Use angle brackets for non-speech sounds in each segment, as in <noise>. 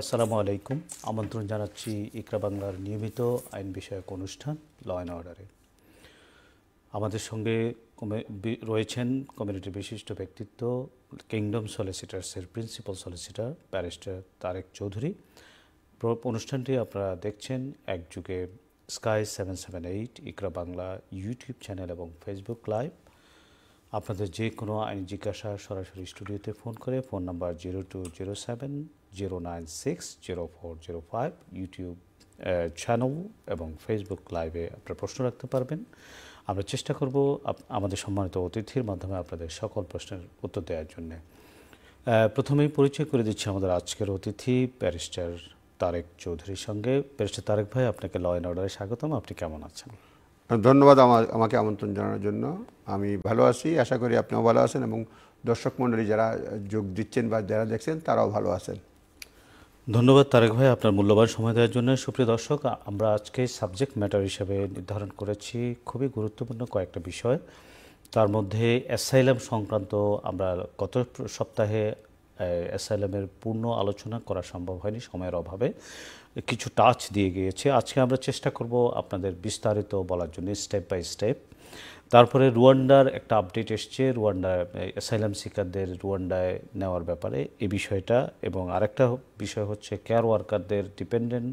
আসসালামু আলাইকুম আমন্ত্রণ জানাচ্ছি ইকরা বাংলার নিয়মিত আইন বিষয়ক অনুষ্ঠান ল অ্যান্ড অর্ডারে আমাদের সঙ্গে রয়েছেন কমিউনিটির বিশিষ্ট ব্যক্তিত্ব কিংডম সলিসিটার্সের principal solicitor barrister Tareq Chowdhury অনুষ্ঠানটি আপনারা দেখছেন এক যুগে sky seven seven eight Iqra Bangla YouTube channel এবং ফেসবুক লাইভ আপনাদের যে কোনো আইন জিজ্ঞাসা সরাসরি স্টুডিওতে ফোন করে phone number zero two zero seven 09604005 YouTube channel এবং ফেসবুক লাইভে আপনারা প্রশ্ন রাখতে পারবেন আমরা চেষ্টা করব আমাদের সম্মানিত অতিথির মাধ্যমে আপনাদের সকল প্রশ্নের উত্তর দেওয়ার জন্য প্রথমেই পরিচয় করে দিচ্ছি আমাদের আজকের অতিথি ব্যারিস্টার তারেক চৌধুরীর সঙ্গে ব্যারিস্টার তারেক ভাই আপনাকে ল অ্যান্ড অর্ডারে স্বাগতম আপনি কেমন আছেন ধন্যবাদ আমার আমাকে আমন্ত্রণ জানানোর জন্য আমি ভালো আছি আশা করি আপনিও ভালো আছেন এবং দর্শক মণ্ডলী যারা যোগ দিচ্ছেন বা যারা দেখছেন তারাও ভালো আছেন ধন্যবাদ তারেক ভাই আপনার মূল্যবান সময় দেওয়ার জন্য সুপ্রিয় দর্শক আমরা আজকে সাবজেক্ট ম্যাটার হিসেবে নির্ধারণ করেছি খুবই গুরুত্বপূর্ণ কয়েকটা বিষয় তার মধ্যে অ্যাসাইলাম সংক্রান্ত আমরা গত সপ্তাহে অ্যাসাইলামের পূর্ণ আলোচনা করা সম্ভব হয়নি সময়ের অভাবে কিছু টাচ দিয়ে গিয়েছে আজকে আমরা চেষ্টা করব আপনাদের বিস্তারিত বলার জন্য স্টেপ বাই স্টেপ তারপরে রুয়ান্ডার একটা আপডেট এসছে রুয়ান্ডায় অ্যাসাইলাম সিকারদের রুয়ান্ডায় নেওয়ার ব্যাপারে এই বিষয়টা এবং আরেকটা বিষয় হচ্ছে কেয়ার ওয়ার্কারদের ডিপেন্ডেন্ট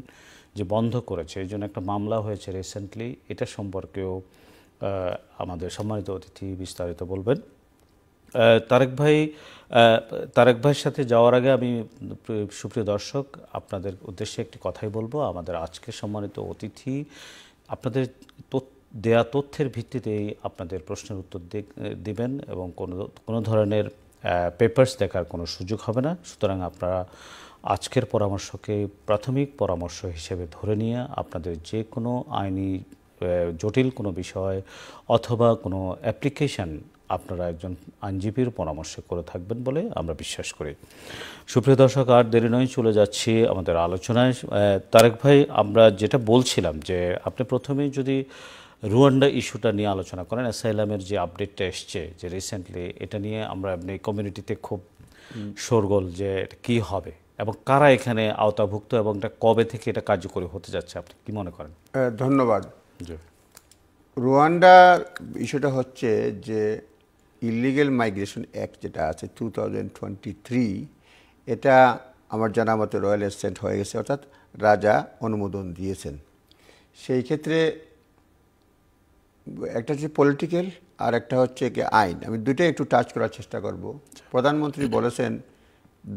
যে বন্ধ করেছে এই জন্য একটা মামলা হয়েছে রিসেন্টলি এটা সম্পর্কেও আমাদের সম্মানিত অতিথি বিস্তারিত বলবেন তারেক ভাই তারেক ভাইয়ের সাথে যাওয়ার আগে আমি সুপ্রিয় দর্শক আপনাদের উদ্দেশ্যে একটি কথাই বলবো আমাদের আজকে সম্মানিত অতিথি আপনাদের তথ্য দেয়া তথ্যের ভিত্তিতেই আপনাদের প্রশ্নের উত্তর দিবেন এবং কোনো কোনো ধরনের পেপার্স দেখার কোনো সুযোগ হবে না সুতরাং আপনারা আজকের পরামর্শকে প্রাথমিক পরামর্শ হিসেবে ধরে নিয়ে আপনাদের যে কোনো আইনি জটিল কোনো বিষয় অথবা কোনো অ্যাপ্লিকেশান আপনারা একজন আইনজীবীর পরামর্শ করে থাকবেন বলে আমরা বিশ্বাস করি সুপ্রিয় দর্শক আর দেরি নয় চলে যাচ্ছি আমাদের আলোচনায় তারেক ভাই আমরা যেটা বলছিলাম যে আপনি প্রথমেই যদি রুয়ান্ডা ইস্যুটা নিয়ে আলোচনা করেন অ্যাসাইলামের যে আপডেটটা এসছে যে রিসেন্টলি এটা নিয়ে আমরা এমনি কমিউনিটিতে খুব শোরগোল যে কি হবে এবং কারা এখানে আওতাভুক্ত এবং এটা কবে থেকে এটা কার্যকরী হতে যাচ্ছে আপনি কি মনে করেন ধন্যবাদ রুয়ান্ডার ইস্যুটা হচ্ছে যে ইলিগেল মাইগ্রেশন অ্যাক্ট যেটা আছে টু থাউজেন্ড টোয়েন্টি থ্রি এটা আমার জানা মতে রয়্যাল এসেন্ট হয়ে গেছে অর্থাৎ রাজা অনুমোদন দিয়েছেন সেই ক্ষেত্রে একটা হচ্ছে পলিটিক্যাল আর একটা হচ্ছে কি আইন আমি দুইটাই একটু টাচ করার চেষ্টা করব প্রধানমন্ত্রী আচ্ছা। বলেছেন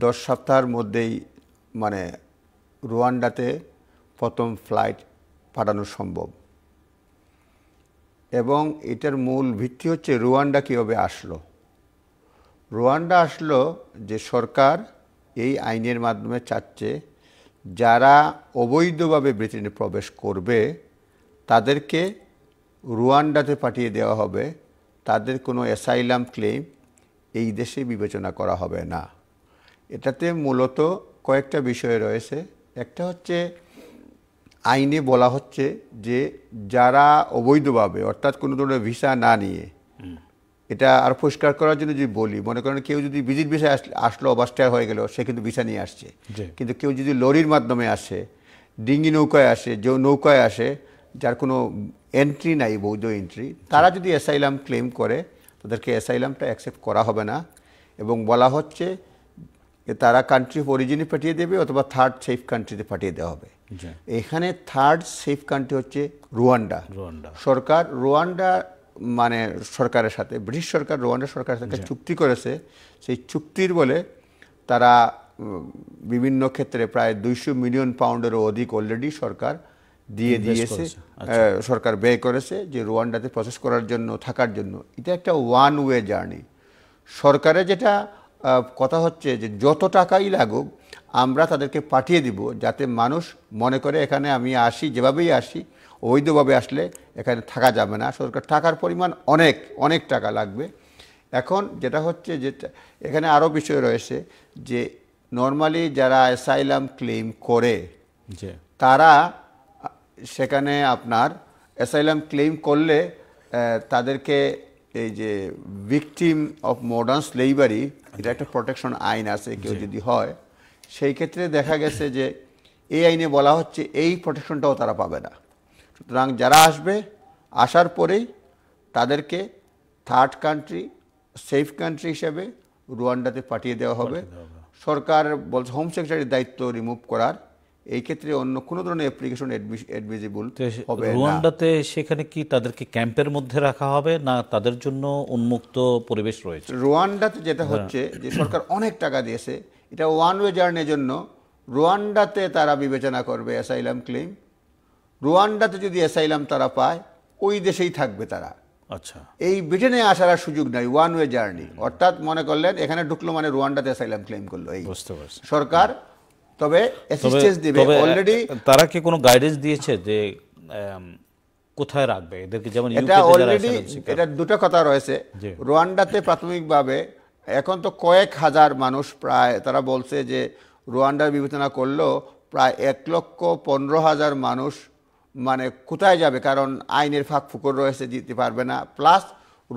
দশ সপ্তাহের মধ্যেই মানে রুয়ান্ডাতে প্রথম ফ্লাইট পাঠানো সম্ভব এবং এটার মূল ভিত্তি হচ্ছে রুয়ান্ডা কীভাবে আসলো রুয়ান্ডা আসলো যে সরকার এই আইনের মাধ্যমে চাচ্ছে যারা অবৈধভাবে ব্রিটেনে প্রবেশ করবে তাদেরকে রুয়ান্ডাতে পাঠিয়ে দেওয়া হবে তাদের কোনো অ্যাসাইলাম ক্লেম এই দেশে বিবেচনা করা হবে না এটাতে মূলত কয়েকটা বিষয় রয়েছে একটা হচ্ছে আইনে বলা হচ্ছে যে যারা অবৈধভাবে অর্থাৎ কোনো ধরনের ভিসা না নিয়ে এটা আর পরিষ্কার করার জন্য যদি বলি মনে করেন কেউ যদি ভিজিট ভিসায় আসলো অবাস্টার হয়ে গেল সে কিন্তু ভিসা নিয়ে আসছে কিন্তু কেউ যদি লরির মাধ্যমে আসে ডিঙ্গি নৌকায় আসে যে নৌকায় আসে যার কোনো এন্ট্রি নাই বৈধ এন্ট্রি তারা যদি অ্যাসাইলাম ক্লেম করে তাদেরকে অ্যাসাইলামটা অ্যাকসেপ্ট করা হবে না এবং বলা হচ্ছে যে তারা কান্ট্রি অফ অরিজিনে পাঠিয়ে দেবে অথবা থার্ড সেফ কান্ট্রিতে পাঠিয়ে দেওয়া হবে এখানে থার্ড সেফ কান্ট্রি হচ্ছে রুয়ান্ডা সরকার রুয়ান্ডা মানে সরকারের সাথে ব্রিটিশ সরকার রুয়ান্ডা সরকারের সাথে চুক্তি করেছে সেই চুক্তির বলে তারা বিভিন্ন ক্ষেত্রে প্রায় দুইশো মিলিয়ন পাউন্ডেরও অধিক অলরেডি সরকার দিয়ে দিয়েছে আচ্ছা। সরকার ব্যয় করেছে যে রুয়ান্ডাতে প্রসেস করার জন্য থাকার জন্য এটা একটা ওয়ান ওয়ে জার্নি সরকারে যেটা কথা হচ্ছে যে যত টাকাই লাগুক আমরা তাদেরকে পাঠিয়ে দিব যাতে মানুষ মনে করে এখানে আমি আসি যেভাবেই আসি অবৈধভাবে আসলে এখানে থাকা যাবে না সরকার টাকার পরিমাণ অনেক অনেক টাকা লাগবে এখন যেটা হচ্ছে যে এখানে আরও বিষয় রয়েছে যে নর্মালি যারা অ্যাসাইলাম ক্লেম করে তারা সেখানে আপনার অ্যাসাইলাম ক্লেম করলে তাদেরকে এই যে ভিকটিম অফ মডার্ন স্লেইভারি এটা একটা প্রোটেকশন আইন আছে কেউ যদি হয় সেই ক্ষেত্রে দেখা গেছে যে এই আইনে বলা হচ্ছে এই প্রোটেকশনটাও তারা পাবে না সুতরাং যারা আসবে আসার পরেই তাদেরকে থার্ড কান্ট্রি সেফ কান্ট্রি হিসেবে রুয়ান্ডাতে পাঠিয়ে দেওয়া হবে সরকার বলছে হোম সেক্রেটারির দায়িত্ব রিমুভ করার এই ক্ষেত্রে অন্য কোনো ধরনের অ্যাপ্লিকেশন অ্যাডমিজিবল হবে রুয়ান্ডাতে সেখানে কি তাদেরকে ক্যাম্পের মধ্যে রাখা হবে না তাদের জন্য উন্মুক্ত পরিবেশ রয়েছে রুয়ান্ডাতে যেটা হ্যাঁ। হচ্ছে যে সরকার অনেক টাকা দিয়েছে এটা ওয়ান ওয়ে জার্নির জন্য রুয়ান্ডাতে তারা বিবেচনা করবে অ্যাসাইলাম ক্লেম রুয়ান্ডাতে যদি অ্যাসাইলাম তারা পায় ওই দেশেই থাকবে তারা আচ্ছা এই ব্রিটেনে আসার আর সুযোগ নাই ওয়ান ওয়ে জার্নি অর্থাৎ মনে করলেন এখানে ঢুকলো মানে রুয়ান্ডাতে অ্যাসাইলাম ক্লেম করলো এই সরকার তবে অ্যাসিস্ট্যান্স দিবে অলরেডি তারা কি কোনো গাইডেন্স দিয়েছে যে কোথায় রাখবে এদেরকে যেমন এটা অলরেডি এটা দুটো কথা রয়েছে রোয়ান্ডাতে প্রাথমিকভাবে এখন তো কয়েক হাজার মানুষ প্রায় তারা বলছে যে রোয়ান্ডার বিবেচনা করলেও প্রায় এক লক্ষ পনেরো হাজার মানুষ মানে কোথায় যাবে কারণ আইনের ফাঁক ফুকর রয়েছে দিতে পারবে না প্লাস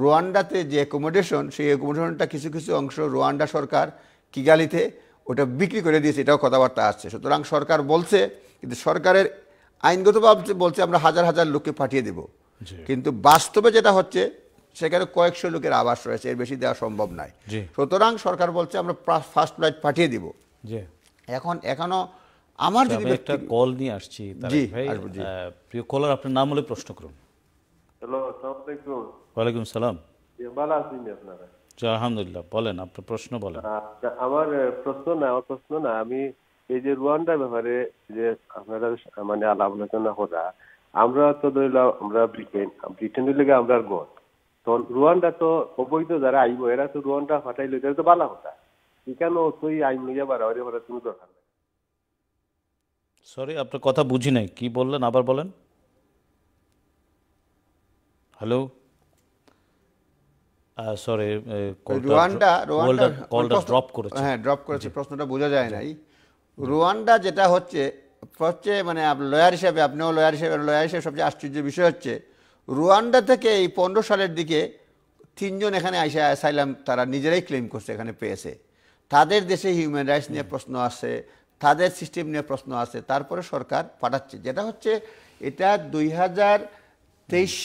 রোয়ান্ডাতে যে অ্যাকোমোডেশন সেই অ্যাকোমোডেশনটা কিছু কিছু অংশ রোয়ান্ডা সরকার কিগালিতে ওটা বিক্রি করে দিয়েছে এটাও কথাবার্তা আসছে সুতরাং সরকার বলছে কিন্তু সরকারের আইনগতভাবে বলছে আমরা হাজার হাজার লোককে পাঠিয়ে দেব কিন্তু বাস্তবে যেটা হচ্ছে সেখানে কয়েকশো লোকের আবাস রয়েছে এর বেশি দেওয়া সম্ভব নয় সুতরাং সরকার বলছে আমরা ফার্স্ট ফ্লাইট পাঠিয়ে দিব এখন এখনো আমার আচ্ছা, যদি একটা কল নিয়ে আসছি জি প্রিয় কলার আপনার নাম হলে প্রশ্ন করুন হ্যালো আসসালামু আলাইকুম ওয়া আলাইকুম সালাম আছেন আপনারা আচ্ছা, আলহামদুলিল্লাহ বলেন আপনার প্রশ্ন বলেন আচ্ছা, আমার প্রশ্ন না আমার প্রশ্ন না আমি এই যে রুয়ান্ডার ব্যাপারে যে আপনারা মানে আলাপ আলোচনা করা আমরা তো ধরিলাম আমরা ব্রিটেন ব্রিটেন লেগে আমরা গণ তো রুয়ান্ডা তো অবৈধ যারা আইব এরা তো রুয়ান্ডা ফাটাইলে এটা তো বালা হতা কি কেন তুই আইন নিয়ে বাড়াবাড়ি হলে তুমি দরকার সরি আপনার কথা বুঝি নাই কি বললেন আবার বলেন hello sorry Rwanda Rwanda drop করেছে হ্যাঁ ড্রপ করেছে প্রশ্নটা বোঝা যায় নাই রুয়ান্ডা যেটা হচ্ছে হচ্ছে মানে লয়ার হিসাবে আপনিও লয়ার হিসাবে লয়ার হিসেবে সবচেয়ে আশ্চর্য বিষয় হচ্ছে রুয়ান্ডা থেকে এই পনেরো সালের দিকে তিনজন এখানে আইসে সাইলাম তারা নিজেরাই ক্লেম করছে এখানে পেয়েছে তাদের দেশে হিউম্যান রাইটস নিয়ে প্রশ্ন আছে তাদের সিস্টেম নিয়ে প্রশ্ন আছে তারপরে সরকার পাঠাচ্ছে যেটা হচ্ছে এটা দুই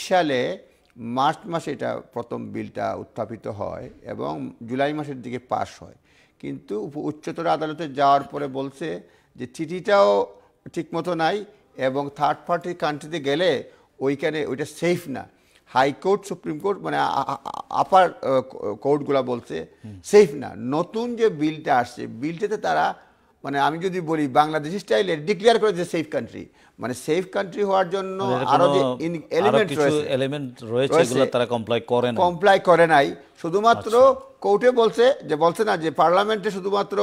সালে মার্চ মাসে এটা প্রথম বিলটা উত্থাপিত হয় এবং জুলাই মাসের দিকে পাশ হয় কিন্তু উচ্চতর আদালতে যাওয়ার পরে বলছে যে চিঠিটাও ঠিকমতো নাই এবং থার্ড পার্টি কান্ট্রিতে গেলে ওইখানে ওইটা সেফ না হাইকোর্ট সুপ্রিম কোর্ট মানে আপার কোর্টগুলো বলছে সেফ না নতুন যে বিলটা আসছে বিলটাতে তারা মানে আমি যদি বলি বাংলাদেশি স্টাইলে ডিক্লেয়ার করে যে সেফ কান্ট্রি মানে সেফ কান্ট্রি হওয়ার জন্য আরো যে এলিমেন্ট রয়েছে এলিমেন্ট রয়েছে এগুলো তারা কমপ্লাই করে না কমপ্লাই করে নাই শুধুমাত্র কোর্টে আচ্ছা। বলছে যে বলছে না যে পার্লামেন্টে শুধুমাত্র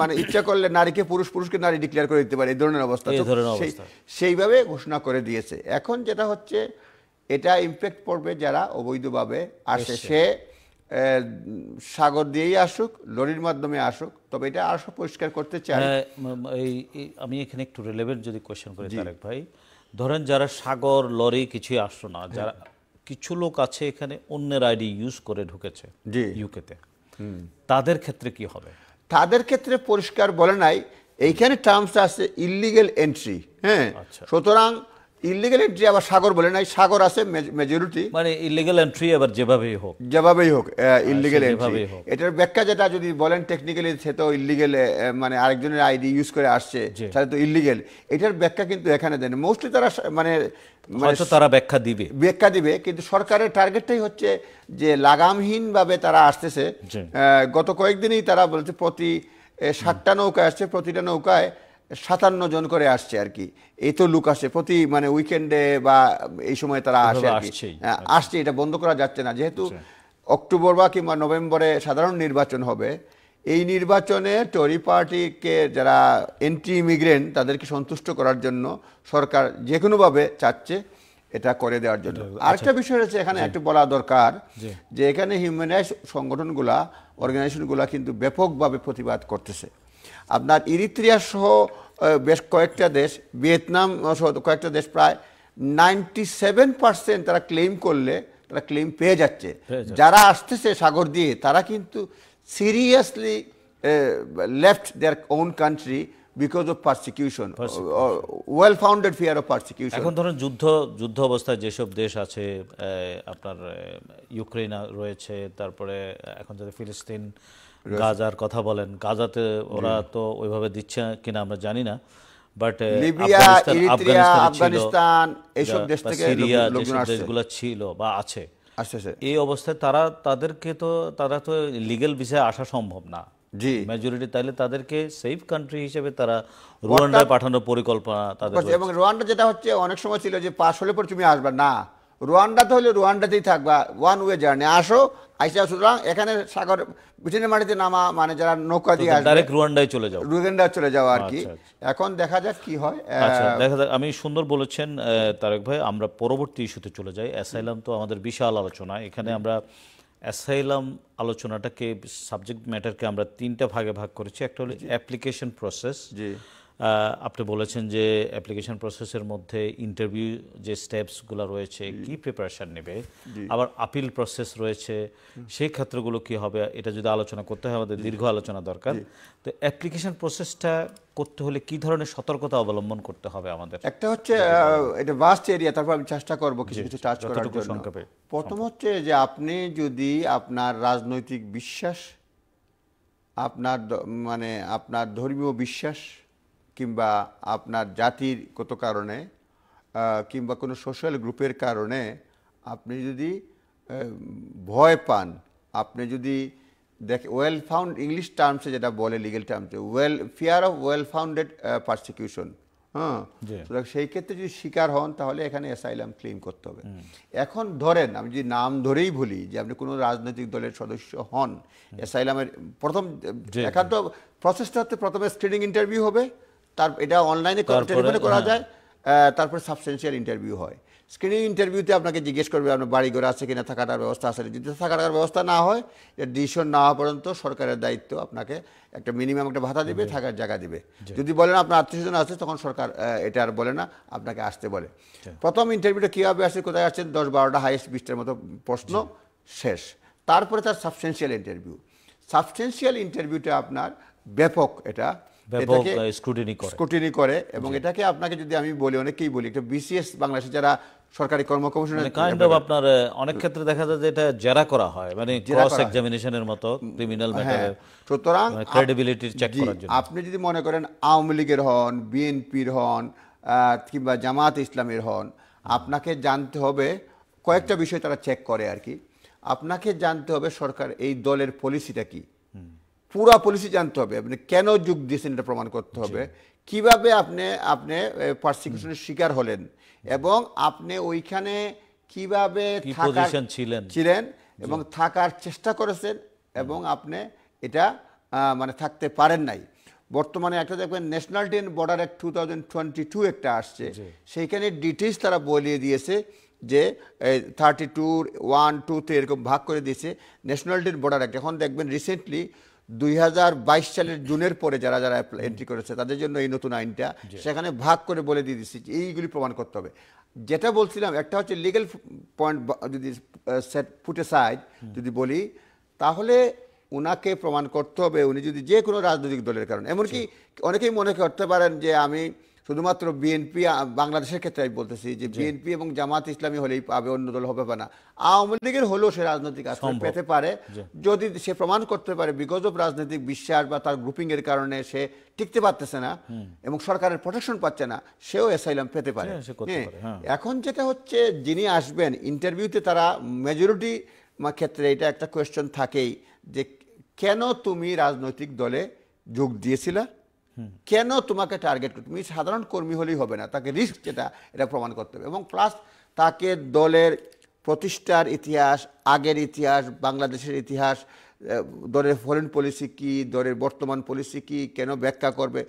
মানে ইচ্ছা করলে নারীকে পুরুষ পুরুষকে নারী ডিক্লেয়ার করে দিতে পারে এই ধরনের অবস্থা সেইভাবে ঘোষণা করে দিয়েছে এখন যেটা হচ্ছে এটা ইমপ্যাক্ট পড়বে যারা অবৈধভাবে আসে সে সাগর দিয়েই আসুক লরির মাধ্যমে আসুক তবে এটা আরো পরিষ্কার করতে চাই হ্যাঁ, এই আমি এখানে একটু রিলেভেন্ট যদি কোয়েশ্চেন করি তারেক ভাই ধরেন যারা সাগর লরি কিছু আসলো না হ্যাঁ। যারা কিছু লোক আছে এখানে অন্যের আইডি ইউজ করে ঢুকেছে জি ইউকেতে তাদের ক্ষেত্রে কি হবে তাদের ক্ষেত্রে পরিষ্কার বলে নাই এইখানে টার্মস আছে ইলিগেল এন্ট্রি হ্যাঁ আচ্ছা। সুতরাং ইলিগাল এন্ট্রি আবার সাগর বলে না সাগর আছে মেজরিটি মানে ইলিগাল এন্ট্রি আবার যেভাবেই হোক যেভাবেই হোক আচ্ছা, ইলিগাল এন্ট্রি এটার ব্যাখ্যা যেটা যদি বলেন টেকনিক্যালি সে তো ইলিগাল মানে আরেকজনের আইডি ইউজ করে আসছে তাহলে তো ইলিগেল এটার ব্যাখ্যা কিন্তু এখানে দেন মোস্টলি তারা মানে, মানে হয়তো তারা ব্যাখ্যা দিবে ব্যাখ্যা দিবে কিন্তু সরকারের টার্গেটটাই হচ্ছে যে লাগামহীনভাবে তারা আসতেছে গত কয়েকদিনই তারা বলছে প্রতি সাতটা নৌকা আসছে প্রতিটা নৌকায় সাতান্ন জন করে আসছে আর কি এই তো লুক আসে প্রতি মানে উইকেন্ডে বা এই সময় তারা আসে আর কি হ্যাঁ, আচ্ছা। আসছে এটা বন্ধ করা যাচ্ছে না যেহেতু আচ্ছা। অক্টোবর বা কিংবা নভেম্বরে সাধারণ নির্বাচন হবে এই নির্বাচনে টরি পার্টিকে যারা এন্ট্রি ইমিগ্রেন্ট তাদেরকে সন্তুষ্ট করার জন্য সরকার যে কোনোভাবে চাচ্ছে এটা করে দেওয়ার জন্য আচ্ছা। আরেকটা বিষয় হচ্ছে এখানে একটু বলা দরকার যে এখানে হিউম্যান রাইটস সংগঠনগুলা অর্গানাইজেশনগুলা কিন্তু ব্যাপকভাবে প্রতিবাদ করতেছে আপনার ইরিত্রিয়া সহ বেশ কয়েকটা দেশ ভিয়েতনাম সহ কয়েকটা দেশ প্রায় নাইনটি সেভেন পার্সেন্ট তারা ক্লেম করলে তারা ক্লেম পেয়ে যাচ্ছে যারা আসতেছে সাগর দিয়ে তারা কিন্তু seriously left their own country because of persecution well founded fear of persecution এখন ধরুন যুদ্ধ যুদ্ধ অবস্থায় যেসব দেশ আছে আপনার ইউক্রেন রয়েছে তারপরে এখন যাদের ফিলিস্তিন গাজার কথা বলেন গাজাতে ওরা তো ওইভাবে দিচ্ছে কিনা আমরা জানি না বাট আফগানিস্তান এইসব দেশ থেকে সিরিয়া দেশগুলো ছিল বা আছে এই অবস্থায় তারা তাদেরকে তো তারা তো লিগেল ভিসায় আসা সম্ভব না জি মেজরিটি তাইলে তাদেরকে সেফ কান্ট্রি হিসেবে তারা রুয়ান্ডায় পাঠানোর পরিকল্পনা তাদের এবং রুয়ান্ডা যেটা হচ্ছে অনেক সময় ছিল যে পাশ হলে পর তুমি আসবে না রুয়ান্ডাতে হলে রুয়ান্ডাতেই থাকবা ওয়ান ওয়ে জার্নি আসো আইসা সুতরাং এখানে সাগর ব্রিটেনের মাটিতে নামা মানে যারা নৌকা দিয়ে ডাইরেক্ট রুয়ান্ডায় চলে যাও রুয়ান্ডায় চলে যাও আর কি আচ্ছা, আচ্ছা। এখন দেখা যাক কি হয় আচ্ছা, দেখা যাক আমি সুন্দর বলেছেন তারেক ভাই আমরা পরবর্তী ইস্যুতে চলে যাই অ্যাসাইলাম তো আমাদের বিশাল আলোচনা এখানে আমরা অ্যাসাইলাম আলোচনাটাকে সাবজেক্ট ম্যাটারকে আমরা তিনটা ভাগে ভাগ করেছি একটা হলো অ্যাপ্লিকেশন প্রসেস জি আপনি বলেছেন যে অ্যাপ্লিকেশন প্রসেসের মধ্যে ইন্টারভিউ যে স্টেপসগুলো রয়েছে কি প্রিপারেশান নেবে আবার আপিল প্রসেস রয়েছে সেই ক্ষেত্রগুলো কি হবে এটা যদি আলোচনা করতে হয় আমাদের দীর্ঘ আলোচনা দরকার তো অ্যাপ্লিকেশন প্রসেসটা করতে হলে কি ধরনের সতর্কতা অবলম্বন করতে হবে আমাদের একটা হচ্ছে এটা ভাস্ট এরিয়া তারপর আমি চেষ্টা করবো কিছু কিছু টাচ করার জন্য প্রথম হচ্ছে যে আপনি যদি আপনার রাজনৈতিক বিশ্বাস আপনার মানে আপনার ধর্মীয় বিশ্বাস কিংবা আপনার জাতির কত কারণে কিংবা কোনো সোশ্যাল গ্রুপের কারণে আপনি যদি ভয় পান আপনি যদি দেখ ওয়েল ফাউন্ড ইংলিশ টার্মসে যেটা বলে লিগেল টার্মসে well fear of well founded persecution হ্যাঁ সেই ক্ষেত্রে যদি শিকার হন তাহলে এখানে অ্যাসাইলাম ক্লেম করতে হবে এখন ধরেন আমি যদি নাম ধরেই বলি যে আপনি কোনো রাজনৈতিক দলের সদস্য হন অ্যাসাইলামের প্রথম একান্ত প্রসেসটা হচ্ছে প্রথমে স্ক্রিনিং ইন্টারভিউ হবে তার এটা অনলাইনে টেলিফোনে করা হ্যাঁ। যায় তারপরে সাবস্টেন্সিয়াল ইন্টারভিউ হয় স্ক্রিনিং ইন্টারভিউতে আপনাকে জিজ্ঞেস করবে আপনার বাড়ি ঘর আছে কিনা থাকাটার ব্যবস্থা আছে যদি থাকাটার ব্যবস্থা না হয় ডিসিশন না হওয়া পর্যন্ত সরকারের দায়িত্ব আপনাকে একটা মিনিমাম একটা ভাতা দেবে থাকার জায়গা দেবে যদি বলেন আপনার আত্মীয়জন আছে তখন সরকার এটা আর বলে না আপনাকে আসতে বলে প্রথম ইন্টারভিউটা কীভাবে আসছে কোথায় আসছেন দশ বারোটা হাইয়েস্ট বিশটার মতো প্রশ্ন শেষ তারপরে তার সাবস্টেন্সিয়াল ইন্টারভিউ সাবস্টেন্সিয়াল ইন্টারভিউটা আপনার ব্যাপক এটা এটাকে স্ক্রুটিনি করে স্ক্রুটিনি করে এবং এটাকে আপনাকে যদি আমি বলি অনেকেই বলি একটা বিসিএস বাংলাদেশে যারা সরকারি কর্ম কমিশনের কাইন্ড মানে অফ আপনার অনেক ক্ষেত্রে দেখা যায় যে এটা জেরা করা হয় মানে ক্রস এক্সামিনেশনের মতো ক্রিমিনাল ম্যাটারে সুতরাং চেক মানে করার জন্য আপনি যদি মনে করেন আওয়ামী লীগের হন বিএনপির হন কিংবা জামাত ইসলামের হন আপনাকে জানতে হবে কয়েকটা বিষয় তারা চেক করে আর কি আপনাকে জানতে হবে সরকার এই দলের পলিসিটা কী পুরো পলিসি জানতে হবে আপনি কেন যোগ দিয়েছেন এটা প্রমাণ করতে হবে কিভাবে আপনি আপনি পার্সিকিউশনের শিকার হলেন এবং আপনি ওইখানে কিভাবে ছিলেন ছিলেন এবং থাকার চেষ্টা করেছেন এবং আপনি এটা মানে থাকতে পারেন নাই বর্তমানে একটা দেখবেন national ten border act two thousand twenty two একটা আসছে সেইখানে ডিটেলস তারা বলিয়ে দিয়েছে যে thirty two one two three এরকম ভাগ করে দিয়েছে ন্যাশনাল টেন বর্ডার অ্যাক্ট এখন দেখবেন রিসেন্টলি দুই সালের জুনের পরে যারা যারা এন্ট্রি করেছে তাদের জন্য এই নতুন আইনটা সেখানে ভাগ করে বলে দিয়ে দিচ্ছি এইগুলি প্রমাণ করতে হবে যেটা বলছিলাম একটা হচ্ছে লিগেল পয়েন্ট যদি সেট ফুটে সাইড যদি বলি তাহলে উনাকে প্রমাণ করতে হবে উনি যদি যে কোনো রাজনৈতিক দলের কারণে এমনকি অনেকেই মনে করতে পারেন যে আমি শুধুমাত্র বিএনপি বাংলাদেশের ক্ষেত্রে আমি বলতেছি যে বিএনপি এবং জামাত ইসলামী হলেই পাবে অন্য দল হবে না আওয়ামী লীগের হলেও সে রাজনৈতিক আশ্রয় পেতে পারে যদি সে প্রমাণ করতে পারে বিকজ অফ রাজনৈতিক বিশ্বাস বা তার গ্রুপিং এর কারণে সে টিকতে পারতেছে না এবং সরকারের প্রোটেকশন পাচ্ছে না সেও অ্যাসাইলাম পেতে পারে হ্যাঁ, হ্যাঁ। হ্যাঁ। এখন যেটা হচ্ছে যিনি আসবেন ইন্টারভিউতে তারা মেজরিটি ক্ষেত্রে এটা একটা কোয়েশ্চন থাকেই যে কেন তুমি রাজনৈতিক দলে যোগ দিয়েছিলা কেন তোমাকে টার্গেট করতে তুমি সাধারণ কর্মী হলেই হবে না তাকে রিস্ক যেটা এটা প্রমাণ করতে হবে এবং প্লাস তাকে দলের প্রতিষ্ঠার ইতিহাস আগের ইতিহাস বাংলাদেশের ইতিহাস দলের ফরেন পলিসি কি দলের বর্তমান পলিসি কি কেন ব্যাখ্যা করবে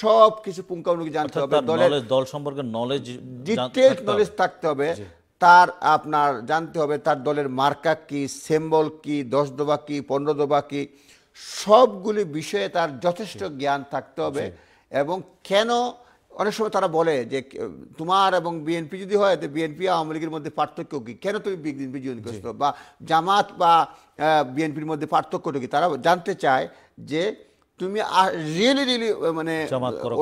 সব কিছু পুঙ্খানুপুঙ্খি জানতে হবে দলের দল সম্পর্কে নলেজ ডিটেলস নলেজ থাকতে হবে তার আপনার জানতে হবে তার দলের মার্কা কি সেম্বল কি দশ দবা কি পনেরো দবা কি সবগুলি বিষয়ে তার যথেষ্ট জ্ঞান থাকতে হবে এবং কেন অনেক সময় তারা বলে যে তোমার এবং বিএনপি যদি হয় তো বিএনপি আওয়ামী লীগের মধ্যে পার্থক্য কি কেন তুমি বিএনপি করছো বা জামাত বা বিএনপির মধ্যে পার্থক্যটা কি তারা জানতে চায় যে তুমি রিয়েলি রিয়েলি মানে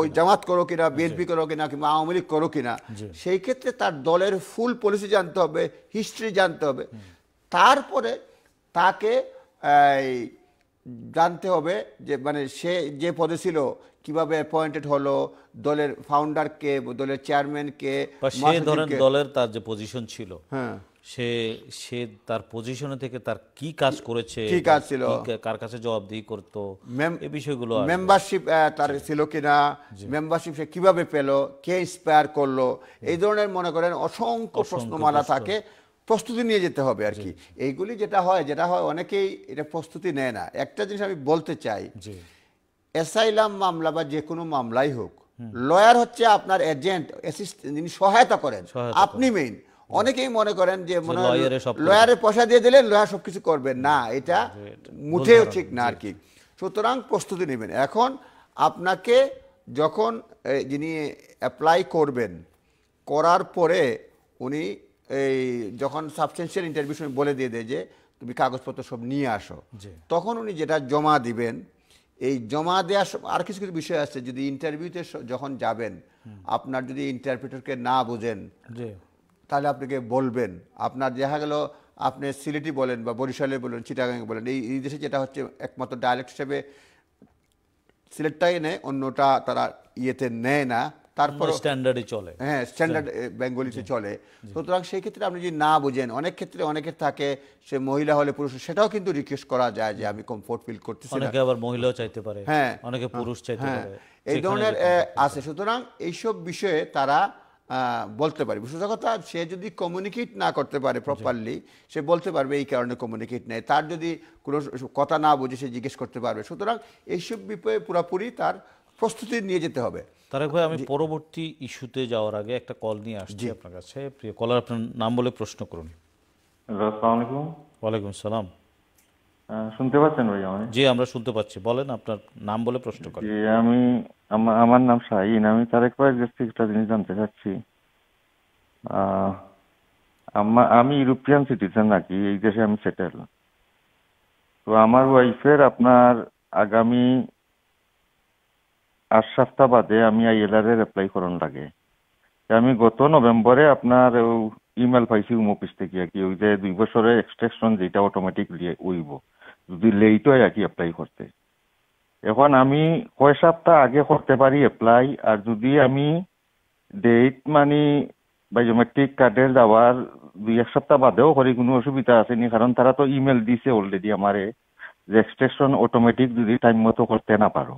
ওই জামাত করো কিনা বিএনপি করো কিনা কিংবা আওয়ামী লীগ করো কিনা সেই ক্ষেত্রে তার দলের ফুল পলিসি জানতে হবে হিস্ট্রি জানতে হবে তারপরে তাকে এই জানতে হবে যে মানে সে যে পদে ছিল কিভাবে অ্যাপয়েন্টেড হলো দলের ফাউন্ডার কে দলের চেয়ারম্যান কে ধরেন দলের তার যে পজিশন ছিল হ্যাঁ সে সে তার পজিশনে থেকে তার কি কাজ করেছে কি কাজ ছিল কার কাছে জবাবদিহি করত এই বিষয়গুলো মেম্বারশিপ তার ছিল কিনা মেম্বারশিপ সে কিভাবে পেল কে ইন্সপায়ার করলো এই ধরনের মনে করেন অসংখ্য প্রশ্নমালা থাকে প্রস্তুতি নিয়ে যেতে হবে আর কি এইগুলি যেটা হয় যেটা হয় অনেকেই এটা প্রস্তুতি নেয় না একটা জিনিস আমি বলতে চাই এসাইলাম মামলা বা যে কোনো মামলাই হোক লয়ার হচ্ছে আপনার এজেন্ট যিনি সহায়তা করেন আপনি মেইন অনেকেই মনে করেন যে মনে লয়ারের পয়সা দিয়ে দিলেন লয়ার সবকিছু করবেন না এটা মুঠেও ঠিক না আর কি সুতরাং প্রস্তুতি নেবেন এখন আপনাকে যখন যিনি অ্যাপ্লাই করবেন করার পরে উনি এই যখন সাবস্টেন্সিয়াল ইন্টারভিউ সময় বলে দিয়ে দেয় যে তুমি কাগজপত্র সব নিয়ে আসো তখন উনি যেটা জমা দিবেন এই জমা দেওয়ার আর কিছু কিছু বিষয় আছে যদি ইন্টারভিউতে যখন যাবেন আপনার যদি ইন্টারপ্রিটারকে না বোঝেন তাহলে আপনাকে বলবেন আপনার দেখা গেল আপনি সিলেটি বলেন বা বরিশালে বলেন চিটাগাঙ্গে বলেন এই এই দেশে যেটা হচ্ছে একমাত্র ডায়ালেক্ট হিসেবে সিলেটটাই নেয় অন্যটা তারা ইয়েতে নেয় না তারপর স্ট্যান্ডার্ডে চলে হ্যাঁ স্ট্যান্ডার্ড বেঙ্গলিতে চলে সুতরাং সেই ক্ষেত্রে আপনি যদি না বোঝেন অনেক ক্ষেত্রে অনেকের থাকে সে মহিলা হলে পুরুষ সেটাও কিন্তু রিকোয়েস্ট করা যায় যে আমি কমফোর্ট ফিল করতেছি না অনেকে আবার মহিলাও চাইতে পারে হ্যাঁ অনেকে পুরুষ চাইতে হ্যাঁ। পারে এই ধরনের আছে সুতরাং এইসব বিষয়ে তারা বলতে পারে বিশেষ কথা সে যদি কমিউনিকেট না করতে পারে প্রপারলি সে বলতে পারবে এই কারণে কমিউনিকেট নেই তার যদি কোনো কথা না বুঝে সে জিজ্ঞেস করতে পারবে সুতরাং এইসব বিষয়ে পুরাপুরি তার প্রস্তুতি নিয়ে যেতে হবে তারেক ভাই আমি পরবর্তী ইস্যুতে যাওয়ার আগে একটা কল নিয়ে আসছি আপনার কাছে প্রিয় কলার আপনার নাম বলে প্রশ্ন করুন আসসালামাইকুম ওয়ালাইকুম সালাম শুনতে পাচ্ছেন ভাই আমি জি আমরা শুনতে পাচ্ছি বলেন আপনার নাম বলে প্রশ্ন করেন জি আমি আমার নাম শাহিন আমি তারেক ভাই কাছ থেকে একটা জিনিস জানতে চাচ্ছি আমি ইউরোপিয়ান সিটিজেন নাকি এই দেশে আমি সেটেল তো আমার ওয়াইফের আপনার আগামী আট সপ্তাহ বাদে আমি আই এল আর এপ্লাই করন লাগে আমি গত নভেম্বরে আপনার ইমেল পাইছি হোম অফিস থেকে কি ওই যে দুই বছরের এক্সট্রেকশন যেটা অটোমেটিক উইব যদি লেট হয় আর কি অ্যাপ্লাই করতে এখন আমি কয় সপ্তাহ আগে করতে পারি অ্যাপ্লাই আর যদি আমি ডেট মানে বায়োমেট্রিক কার্ডে যাওয়ার দুই এক সপ্তাহ বাদেও করি কোনো অসুবিধা আসেনি কারণ তারা তো ইমেল দিছে অলরেডি আমারে যে এক্সট্রেকশন অটোমেটিক যদি টাইম মতো করতে না পারো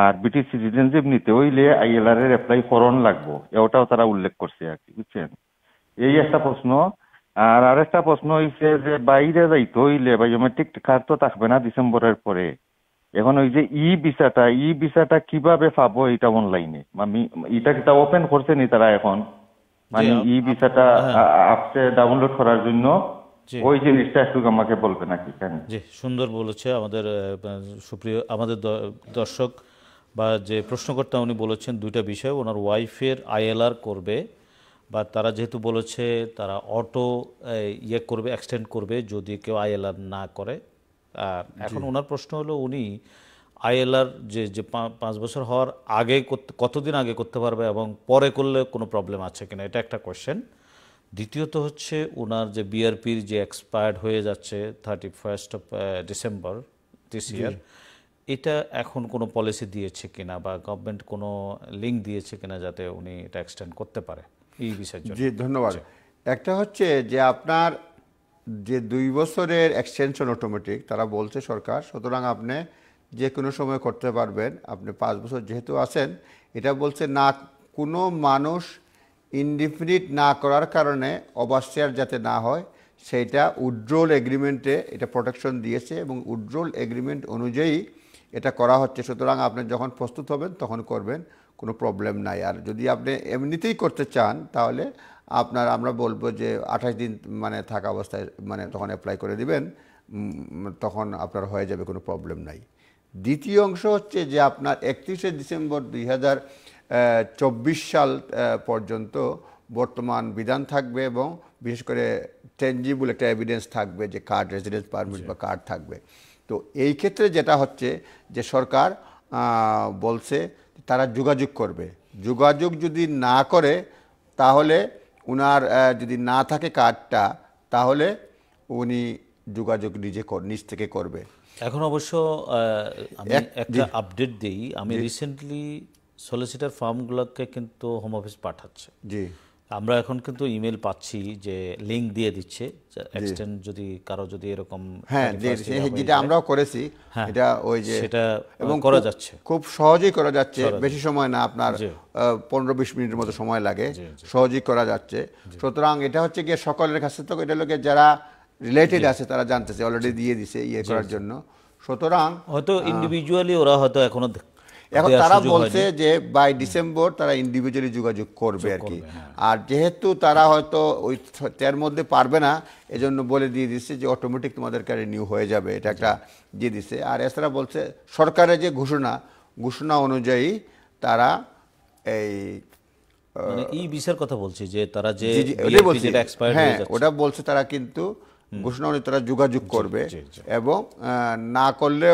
আর ব্রিটিশ সিটিজেনশিপ নিতে হইলে আইএলআর এর অ্যাপ্লাই করণ লাগবো এটাও তারা উল্লেখ করছে আর কি বুঝছেন এই একটা প্রশ্ন আর আরেকটা প্রশ্ন হইছে যে বাইরে যাইতে হইলে বায়োমেট্রিক কার্ড তো থাকবে না ডিসেম্বরের পরে এখন ওই যে ই ভিসাটা ই ভিসাটা কিভাবে পাবো এটা অনলাইনে আমি এটা কিটা ওপেন করছে নি তারা এখন মানে ই ভিসাটা আপসে ডাউনলোড করার জন্য ওই জিনিসটা একটু আমাকে বলবে নাকি কেন জি সুন্দর বলেছে আমাদের সুপ্রিয় আমাদের দর্শক বা যে প্রশ্নকর্তা উনি বলেছেন দুইটা বিষয় ওনার ওয়াইফের আইএলআর করবে বা তারা যেহেতু বলেছে তারা অটো ইয়ে করবে এক্সটেন্ড করবে যদি কেউ আইএলআর না করে এখন ওনার প্রশ্ন হলো উনি আইএলআর যে যে পাঁচ বছর হওয়ার আগে কতদিন আগে করতে পারবে এবং পরে করলে কোনো প্রবলেম আছে কিনা এটা একটা কোয়েশ্চেন দ্বিতীয়ত হচ্ছে ওনার যে বিআরপির যে এক্সপায়ার্ড হয়ে যাচ্ছে thirty first of December this year এটা এখন কোনো পলিসি দিয়েছে কিনা বা গভর্নমেন্ট কোনো লিঙ্ক দিয়েছে কিনা যাতে উনি এটা এক্সটেন্ড করতে পারে এই বিষয়ে জি ধন্যবাদ একটা হচ্ছে যে আপনার যে দুই বছরের এক্সটেনশন অটোমেটিক তারা বলছে সরকার সুতরাং আপনি যে কোনো সময় করতে পারবেন আপনি পাঁচ বছর যেহেতু আছেন এটা বলছে না কোনো মানুষ ইনডিফিনিট না করার কারণে অবাস্টেয়ার যাতে না হয় সেইটা উড্রোল এগ্রিমেন্টে এটা প্রোটেকশন দিয়েছে এবং উইড্রোল এগ্রিমেন্ট অনুযায়ী এটা করা হচ্ছে সুতরাং আপনি যখন প্রস্তুত হবেন তখন করবেন কোনো প্রবলেম নাই আর যদি আপনি এমনিতেই করতে চান তাহলে আপনার আমরা বলবো যে আঠাশ দিন মানে থাকা অবস্থায় মানে তখন অ্যাপ্লাই করে দিবেন তখন আপনার হয়ে যাবে কোনো প্রবলেম নাই দ্বিতীয় অংশ হচ্ছে যে আপনার একত্রিশে ডিসেম্বর দুই সাল পর্যন্ত বর্তমান বিধান থাকবে এবং বিশেষ করে টেনজিবল একটা এভিডেন্স থাকবে যে কার্ড রেসিডেন্স পারমিট বা কার্ড থাকবে তো এই ক্ষেত্রে যেটা হচ্ছে যে সরকার বলছে তারা যোগাযোগ করবে যোগাযোগ যদি না করে তাহলে উনার যদি না থাকে কার্ডটা তাহলে উনি যোগাযোগ নিজে নিজ থেকে করবে এখন অবশ্য একটা আপডেট দিই আমি রিসেন্টলি সলিসিটার ফার্মগুলোকে কিন্তু হোম অফিস পাঠাচ্ছে জি আমরা এখন কিন্তু ইমেল পাচ্ছি যে লিংক দিয়ে দিচ্ছে এক্সটেন্ড যদি কারো যদি এরকম হ্যাঁ যেটা আমরাও করেছি হ্যাঁ, এটা ওই যে সেটা এবং করা যাচ্ছে খুব সহজেই করা যাচ্ছে বেশি সময় না আপনার পনেরো বিশ মিনিটের মতো সময় লাগে সহজেই করা যাচ্ছে সুতরাং এটা হচ্ছে গিয়ে সকলের কাছে তো এটা লোকে যারা রিলেটেড আছে তারা জানতেছে অলরেডি দিয়ে দিছে ইয়ে করার জন্য সুতরাং হয়তো ইন্ডিভিজুয়ালি ওরা হয়তো এখনো এখন তারা বলছে যে বাই ডিসেম্বর তারা ইন্ডিভিজুয়ালি যোগাযোগ করবে আর কি হ্যাঁ। আর যেহেতু তারা হয়তো ওই তের মধ্যে পারবে না এজন্য বলে দিয়ে দিচ্ছে যে অটোমেটিক তোমাদেরকে রিনিউ হয়ে যাবে এটা একটা দিয়ে দিচ্ছে আর এছাড়া বলছে সরকারের যে ঘোষণা ঘোষণা অনুযায়ী তারা এই মানে ই বিষয়ের কথা বলছি যে তারা যে হ্যাঁ, ওটা বলছে তারা কিন্তু ঘোষণা তারা যোগাযোগ করবে এবং না করলে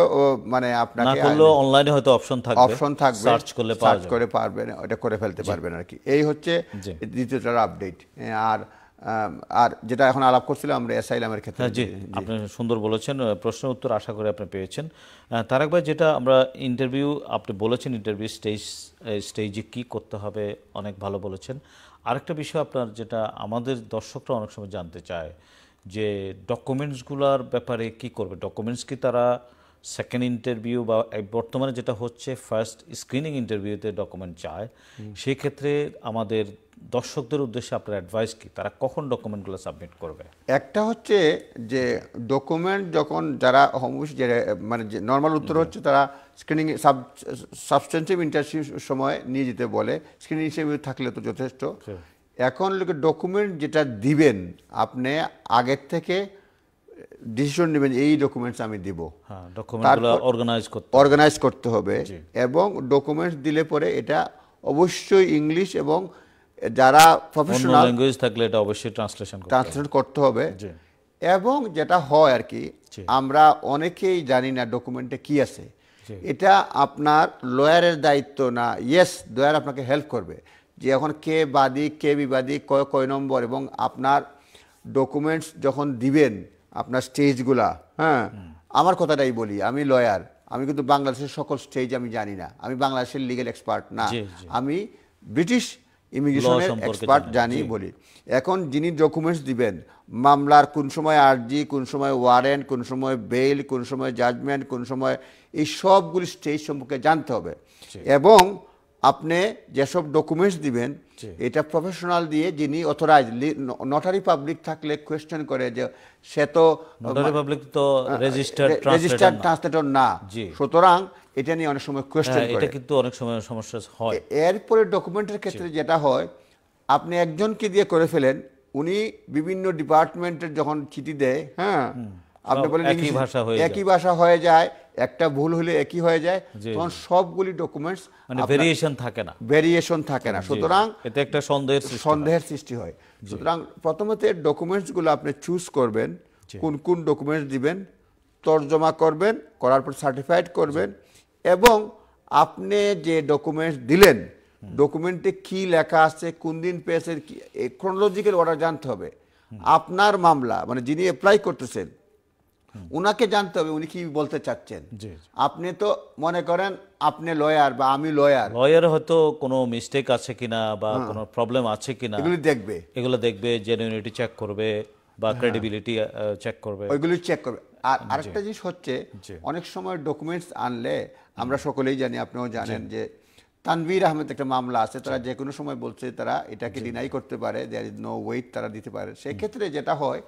মানে আপনাকে অনলাইনে হয়তো অপশন থাকবে অপশন থাকবে সার্চ করলে সার্চ করে পারবেন এটা করে ফেলতে পারবেন আর কি এই হচ্ছে দ্বিতীয়টার আপডেট আর আর যেটা এখন আলাপ করছিলাম আমরা অ্যাসাইলামের ক্ষেত্রে হ্যাঁ, জি আপনি সুন্দর বলেছেন প্রশ্ন উত্তর আশা করি আপনি পেয়েছেন তারেক ভাই যেটা আমরা ইন্টারভিউ আপনি বলেছেন ইন্টারভিউ স্টেজ স্টেজে কি করতে হবে অনেক ভালো বলেছেন আরেকটা বিষয় আপনার যেটা আমাদের দর্শকরা অনেক সময় জানতে চায় যে ডকুমেন্টসগুলোর ব্যাপারে কি করবে ডকুমেন্টস কি তারা সেকেন্ড ইন্টারভিউ বা বর্তমানে যেটা হচ্ছে ফার্স্ট স্ক্রিনিং ইন্টারভিউতে ডকুমেন্ট চায় সেই ক্ষেত্রে আমাদের দর্শকদের উদ্দেশ্যে আপনার অ্যাডভাইস কি তারা কখন ডকুমেন্টগুলো সাবমিট করবে একটা হচ্ছে যে ডকুমেন্ট যখন যারা হোম যে মানে যে নর্মাল উত্তর হচ্ছে তারা স্ক্রিনিং সাব সাবস্টেন্সিভ ইন্টারভিউ সময় নিয়ে যেতে বলে স্ক্রিনিং ইন্টারভিউ থাকলে তো যথেষ্ট এখন লোকে ডকুমেন্ট যেটা দিবেন আপনি আগের থেকে ডিসিশন নেবেন এই ডকুমেন্টস আমি দিব অর্গানাইজ হ্যাঁ, করতে হবে এবং ডকুমেন্টস দিলে পরে এটা অবশ্যই ইংলিশ এবং যারা প্রফেশনাল ল্যাঙ্গুয়েজ থাকলে এটা অবশ্যই ট্রান্সলেশন ট্রান্সলেট করতে হবে এবং যেটা হয় আর কি আমরা অনেকেই জানি না ডকুমেন্টে কি আছে এটা আপনার লয়ারের দায়িত্ব না ইয়েস লয়ার আপনাকে হেল্প করবে যে এখন কে বাদী কে বিবাদী কয় কয় নম্বর এবং আপনার ডকুমেন্টস যখন দিবেন আপনার স্টেজগুলা হ্যাঁ আমার কথাটাই বলি আমি লয়ার আমি কিন্তু বাংলাদেশের সকল স্টেজ আমি জানি না আমি বাংলাদেশের লিগেল এক্সপার্ট না আমি ব্রিটিশ ইমিগ্রেশনের এক্সপার্ট জানি বলি এখন যিনি ডকুমেন্টস দিবেন মামলার কোন সময় আর্জি কোন সময় ওয়ারেন্ট কোন সময় বেল কোন সময় জাজমেন্ট কোন সময় এই সবগুলি স্টেজ সম্পর্কে জানতে হবে এবং আপনি যেসব ডকুমেন্টস দিবেন এটা প্রফেশনাল দিয়ে যিনি অথরাইজ নটারি পাবলিক থাকলে কোয়েশ্চেন করে যে সে তো রেজিস্টার মানে, পাবলিক তো রেজিস্টার্ড রেজিস্টার্ড ট্রান্সলেটর না সুতরাং এটা নিয়ে অনেক সময় কোয়েশ্চেন হ্যাঁ, করে এটা কিন্তু অনেক সময় সমস্যা হয় এরপরে ডকুমেন্টের ক্ষেত্রে যেটা হয় আপনি একজনকে দিয়ে করে ফেলেন উনি বিভিন্ন ডিপার্টমেন্টের যখন চিঠি দেয় হ্যাঁ আপনি বলেন একই ভাষা হয়ে একই ভাষা হয়ে যায় একটা ভুল হলে একই হয়ে যায় তখন সবগুলি ডকুমেন্টস মানে ভেরিয়েশন থাকে না ভেরিয়েশন থাকে না সুতরাং এতে একটা সন্দেহের সন্দেহের সৃষ্টি হয় সুতরাং প্রথমত ডকুমেন্টসগুলো আপনি চুজ করবেন কোন কোন ডকুমেন্টস দিবেন তর্জমা করবেন করার পর সার্টিফাইড করবেন এবং আপনি যে ডকুমেন্টস দিলেন ডকুমেন্টে কি লেখা আছে কোন দিন পেয়েছেন ক্রোনোলজিক্যাল অর্ডার জানতে হবে আপনার মামলা মানে যিনি অ্যাপ্লাই করতেছেন ওনাকে জানতে হবে উনি কি বলতে চাচ্ছেন আপনি তো মনে করেন আপনি লয়ার বা আমি লয়ার লয়ার হয়তো কোনো মিস্টেক আছে কিনা বা হ্যাঁ। কোনো প্রবলেম আছে কিনা এগুলো দেখবে এগুলো দেখবে জেনুইনিটি চেক করবে বা ক্রেডিবিলিটি হ্যাঁ। চেক করবে ওইগুলো চেক করবে আর আরেকটা জিনিস হচ্ছে অনেক সময় ডকুমেন্টস আনলে আমরা সকলেই জানি আপনিও জানেন যে তানভীর আহমেদ একটা মামলা আছে তারা যে কোনো সময় বলছে তারা এটাকে ডিনাই করতে পারে দেয়ার ইজ নো ওয়েট তারা দিতে পারে সেক্ষেত্রে যেটা হয়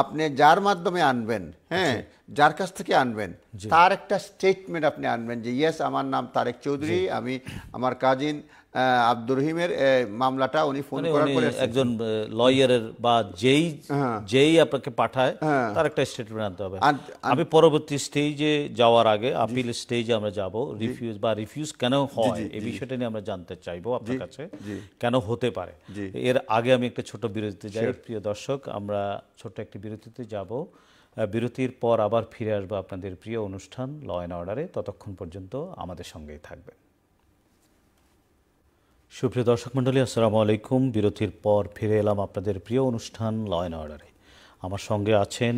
আপনি যার মাধ্যমে আনবেন হ্যাঁ যার কাছ থেকে আনবেন তার একটা স্টেটমেন্ট আপনি আনবেন যে ইয়েস আমার নাম তারেক চৌধুরী আমি আমার কাজিন আব্দুর রহিমের মামলাটা উনি ফোন মানে করার পরে একজন লয়ারের বা যেই হ্যাঁ। যেই আপনাকে পাঠায় হ্যাঁ। তার একটা স্টেটমেন্ট আনতে হবে আমি পরবর্তী স্টেজে যাওয়ার আগে আপিল স্টেজে আমরা যাব রিফিউজ বা রিফিউজ কেন হয় এই বিষয়টা নিয়ে আমরা জানতে চাইবো আপনার কাছে কেন হতে পারে এর আগে আমি একটা ছোট বিরতিতে যাই প্রিয় দর্শক আমরা ছোট একটি বিরতিতে যাব বিরতির পর আবার ফিরে আসবো আপনাদের প্রিয় অনুষ্ঠান ল অ্যান্ড অর্ডারে ততক্ষণ পর্যন্ত আমাদের সঙ্গেই থাকবেন সুপ্রিয় দর্শক মণ্ডলী আসসালামু আলাইকুম বিরতির পর ফিরে এলাম আপনাদের প্রিয় অনুষ্ঠান ল অ্যান্ড অর্ডারে আমার সঙ্গে আছেন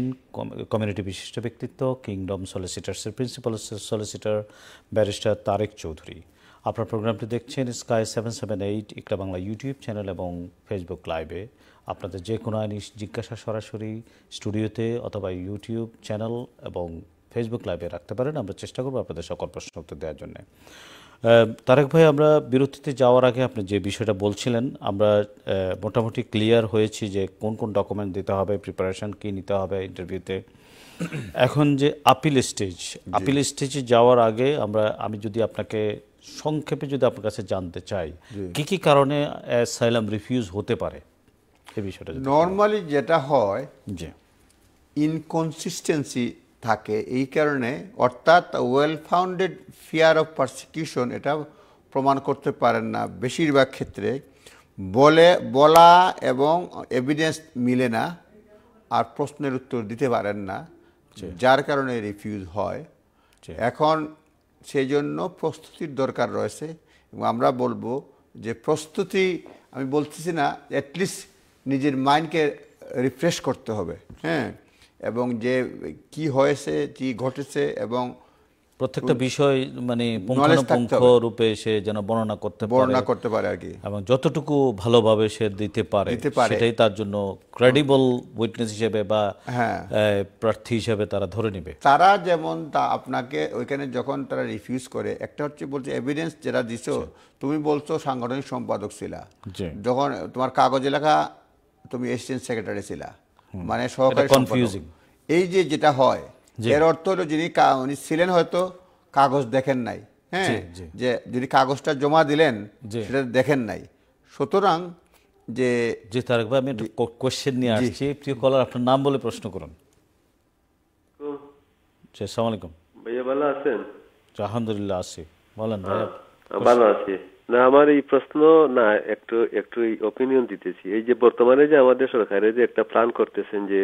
কমিউনিটি বিশিষ্ট ব্যক্তিত্ব কিংডম সলিসিটার্সের principal solicitor barrister Tareq Chowdhury আপনার প্রোগ্রামটি দেখছেন sky seven seven eight Iqra Bangla YouTube channel এবং ফেসবুক লাইভে আপনাদের যে কোনো আইনি জিজ্ঞাসা সরাসরি স্টুডিওতে অথবা ইউটিউব চ্যানেল এবং ফেসবুক লাইভে রাখতে পারেন আমরা চেষ্টা করবো আপনাদের সকল প্রশ্ন উত্তর দেওয়ার জন্য তারেক ভাই আমরা বিরতিতে যাওয়ার আগে আপনি যে বিষয়টা বলছিলেন আমরা মোটামুটি ক্লিয়ার হয়েছি যে কোন কোন ডকুমেন্ট দিতে হবে প্রিপারেশন কী নিতে হবে ইন্টারভিউতে এখন যে আপিল স্টেজ আপিল স্টেজে যাওয়ার আগে আমরা আমি যদি আপনাকে সংক্ষেপে যদি আপনার কাছে জানতে চাই কি কি কারণে অ্যাসাইলাম রিফিউজ হতে পারে এই বিষয়টা নর্মালি যেটা হয় যে ইনকনসিস্টেন্সি থাকে এই কারণে অর্থাৎ well founded fear of persecution এটা প্রমাণ করতে পারেন না বেশিরভাগ ক্ষেত্রে বলে বলা এবং এভিডেন্স মিলে না আর প্রশ্নের উত্তর দিতে পারেন না যার কারণে রিফিউজ হয় এখন সেই জন্য প্রস্তুতির দরকার রয়েছে এবং আমরা বলবো যে প্রস্তুতি আমি বলতেছি না অ্যাটলিস্ট নিজের মাইন্ডকে রিফ্রেশ করতে হবে হ্যাঁ এবং যে কি হয়েছে কি ঘটেছে এবং প্রত্যেকটা বিষয় মানে পুঙ্খানুপুঙ্খ রূপে সে যেন বর্ণনা করতে পারে বর্ণনা করতে পারে আর কি এবং যতটুকু ভালোভাবে সে দিতে পারে সেটাই তার জন্য ক্রেডিবল উইটনেস হিসেবে বা হ্যাঁ। প্রার্থী হিসেবে তারা ধরে নেবে তারা যেমন তা আপনাকে ওইখানে যখন তারা রিফিউজ করে একটা হচ্ছে বলছে এভিডেন্স যেটা দিছো আচ্ছা। তুমি বলছো সাংগঠনিক সম্পাদক ছিলা যখন তোমার কাগজে লেখা তুমি এসিস্ট্যান্ট সেক্রেটারি ছিলা মানে সহকারী কনফিউজিং এই যে যেটা হয় এর অর্থ হলো যিনি উনি ছিলেন হয়তো কাগজ দেখেন নাই হ্যাঁ যে যিনি কাগজটা জমা দিলেন সেটা দেখেন নাই সুতরাং যে যে তারক ভাই আমি কোশ্চেন নিয়ে আসছি প্রিয় কলার আপনার নাম বলে প্রশ্ন করুন আলাইকুম ভাইয়া ভালো আছেন আলহামদুলিল্লাহ আছি বলেন ভালো আছি না আমার এই প্রশ্ন না একটু একটু অপিনিয়ন দিতেছি এই যে বর্তমানে যে আমাদের সরকারে যে একটা প্ল্যান করতেছেন যে